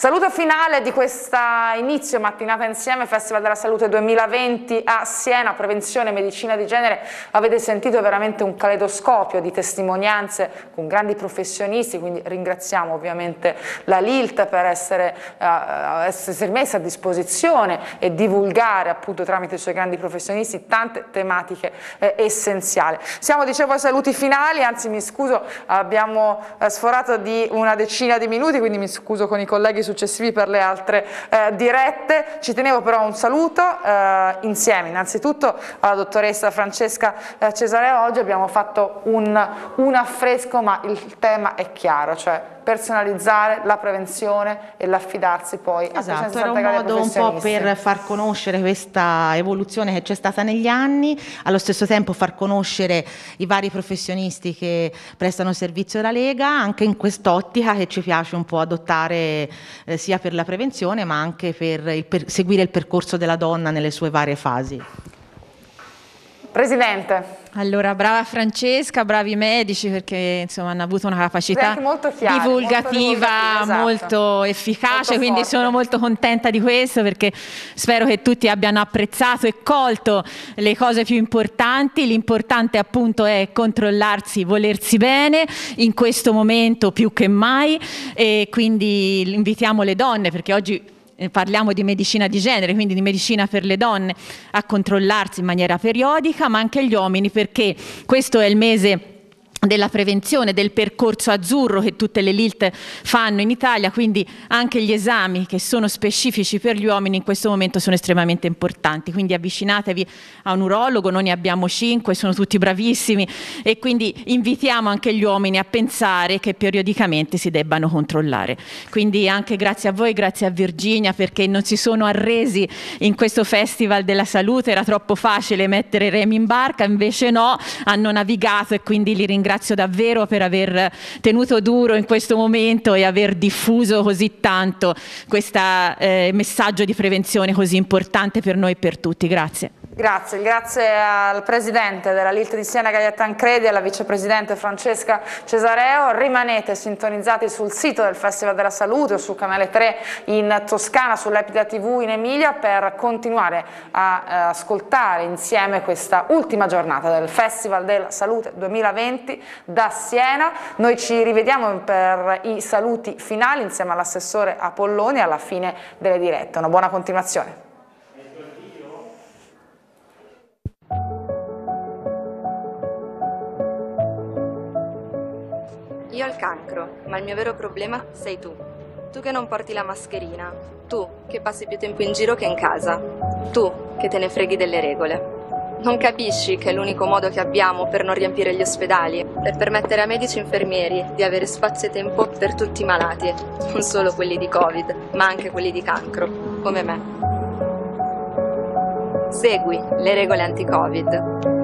Saluto finale di questa inizio mattinata insieme Festival della Salute 2020 a Siena, prevenzione e medicina di genere. Avete sentito veramente un caleidoscopio di testimonianze con grandi professionisti, quindi ringraziamo ovviamente la LILT per essere, eh, essere messa a disposizione e divulgare appunto tramite i suoi grandi professionisti tante tematiche eh, essenziali. Siamo dicevo ai saluti finali, anzi mi scuso, abbiamo eh, sforato di una decina di minuti, quindi mi scuso con i colleghi successivi per le altre eh, dirette. Ci tenevo però un saluto eh, insieme innanzitutto alla dottoressa Francesca eh, Cesare. Oggi abbiamo fatto un, un affresco ma il tema è chiaro, cioè personalizzare la prevenzione e l'affidarsi poi esatto, a Esatto, era un modo un po' per far conoscere questa evoluzione che c'è stata negli anni, allo stesso tempo far conoscere i vari professionisti che prestano servizio alla Lega, anche in quest'ottica che ci piace un po' adottare eh, sia per la prevenzione ma anche per, il, per seguire il percorso della donna nelle sue varie fasi. Presidente. Allora, brava Francesca, bravi medici perché insomma, hanno avuto una capacità chiari, divulgativa molto, esatto. molto efficace, molto quindi forte. sono molto contenta di questo perché spero che tutti abbiano apprezzato e colto le cose più importanti. L'importante appunto è controllarsi, volersi bene in questo momento più che mai e quindi invitiamo le donne perché oggi eh, parliamo di medicina di genere, quindi di medicina per le donne, a controllarsi in maniera periodica, ma anche gli uomini perché questo è il mese della prevenzione, del percorso azzurro che tutte le LILT fanno in Italia, quindi anche gli esami che sono specifici per gli uomini in questo momento sono estremamente importanti, quindi avvicinatevi a un urologo, noi ne abbiamo cinque, sono tutti bravissimi e quindi invitiamo anche gli uomini a pensare che periodicamente si debbano controllare. Quindi anche grazie a voi, grazie a Virginia perché non si sono arresi in questo Festival della Salute, era troppo facile mettere remi in barca, invece no, hanno navigato e quindi li ringrazio ringrazio davvero per aver tenuto duro in questo momento e aver diffuso così tanto questo eh, messaggio di prevenzione così importante per noi e per tutti. Grazie. Grazie, grazie al Presidente della Lilt di Siena Gaia Tancredi e alla Vicepresidente Francesca Cesareo. Rimanete sintonizzati sul sito del Festival della Salute o sul canale 3 in Toscana, sull'Epida TV in Emilia per continuare a eh, ascoltare insieme questa ultima giornata del Festival della Salute 2020 da Siena. Noi ci rivediamo per i saluti finali insieme all'assessore Apolloni alla fine delle dirette. Una buona continuazione. Io ho il cancro, ma il mio vero problema sei tu. Tu che non porti la mascherina. Tu che passi più tempo in giro che in casa. Tu che te ne freghi delle regole. Non capisci che è l'unico modo che abbiamo per non riempire gli ospedali, per permettere a medici e infermieri di avere spazio e tempo per tutti i malati, non solo quelli di Covid, ma anche quelli di cancro, come me. Segui le regole anti-Covid.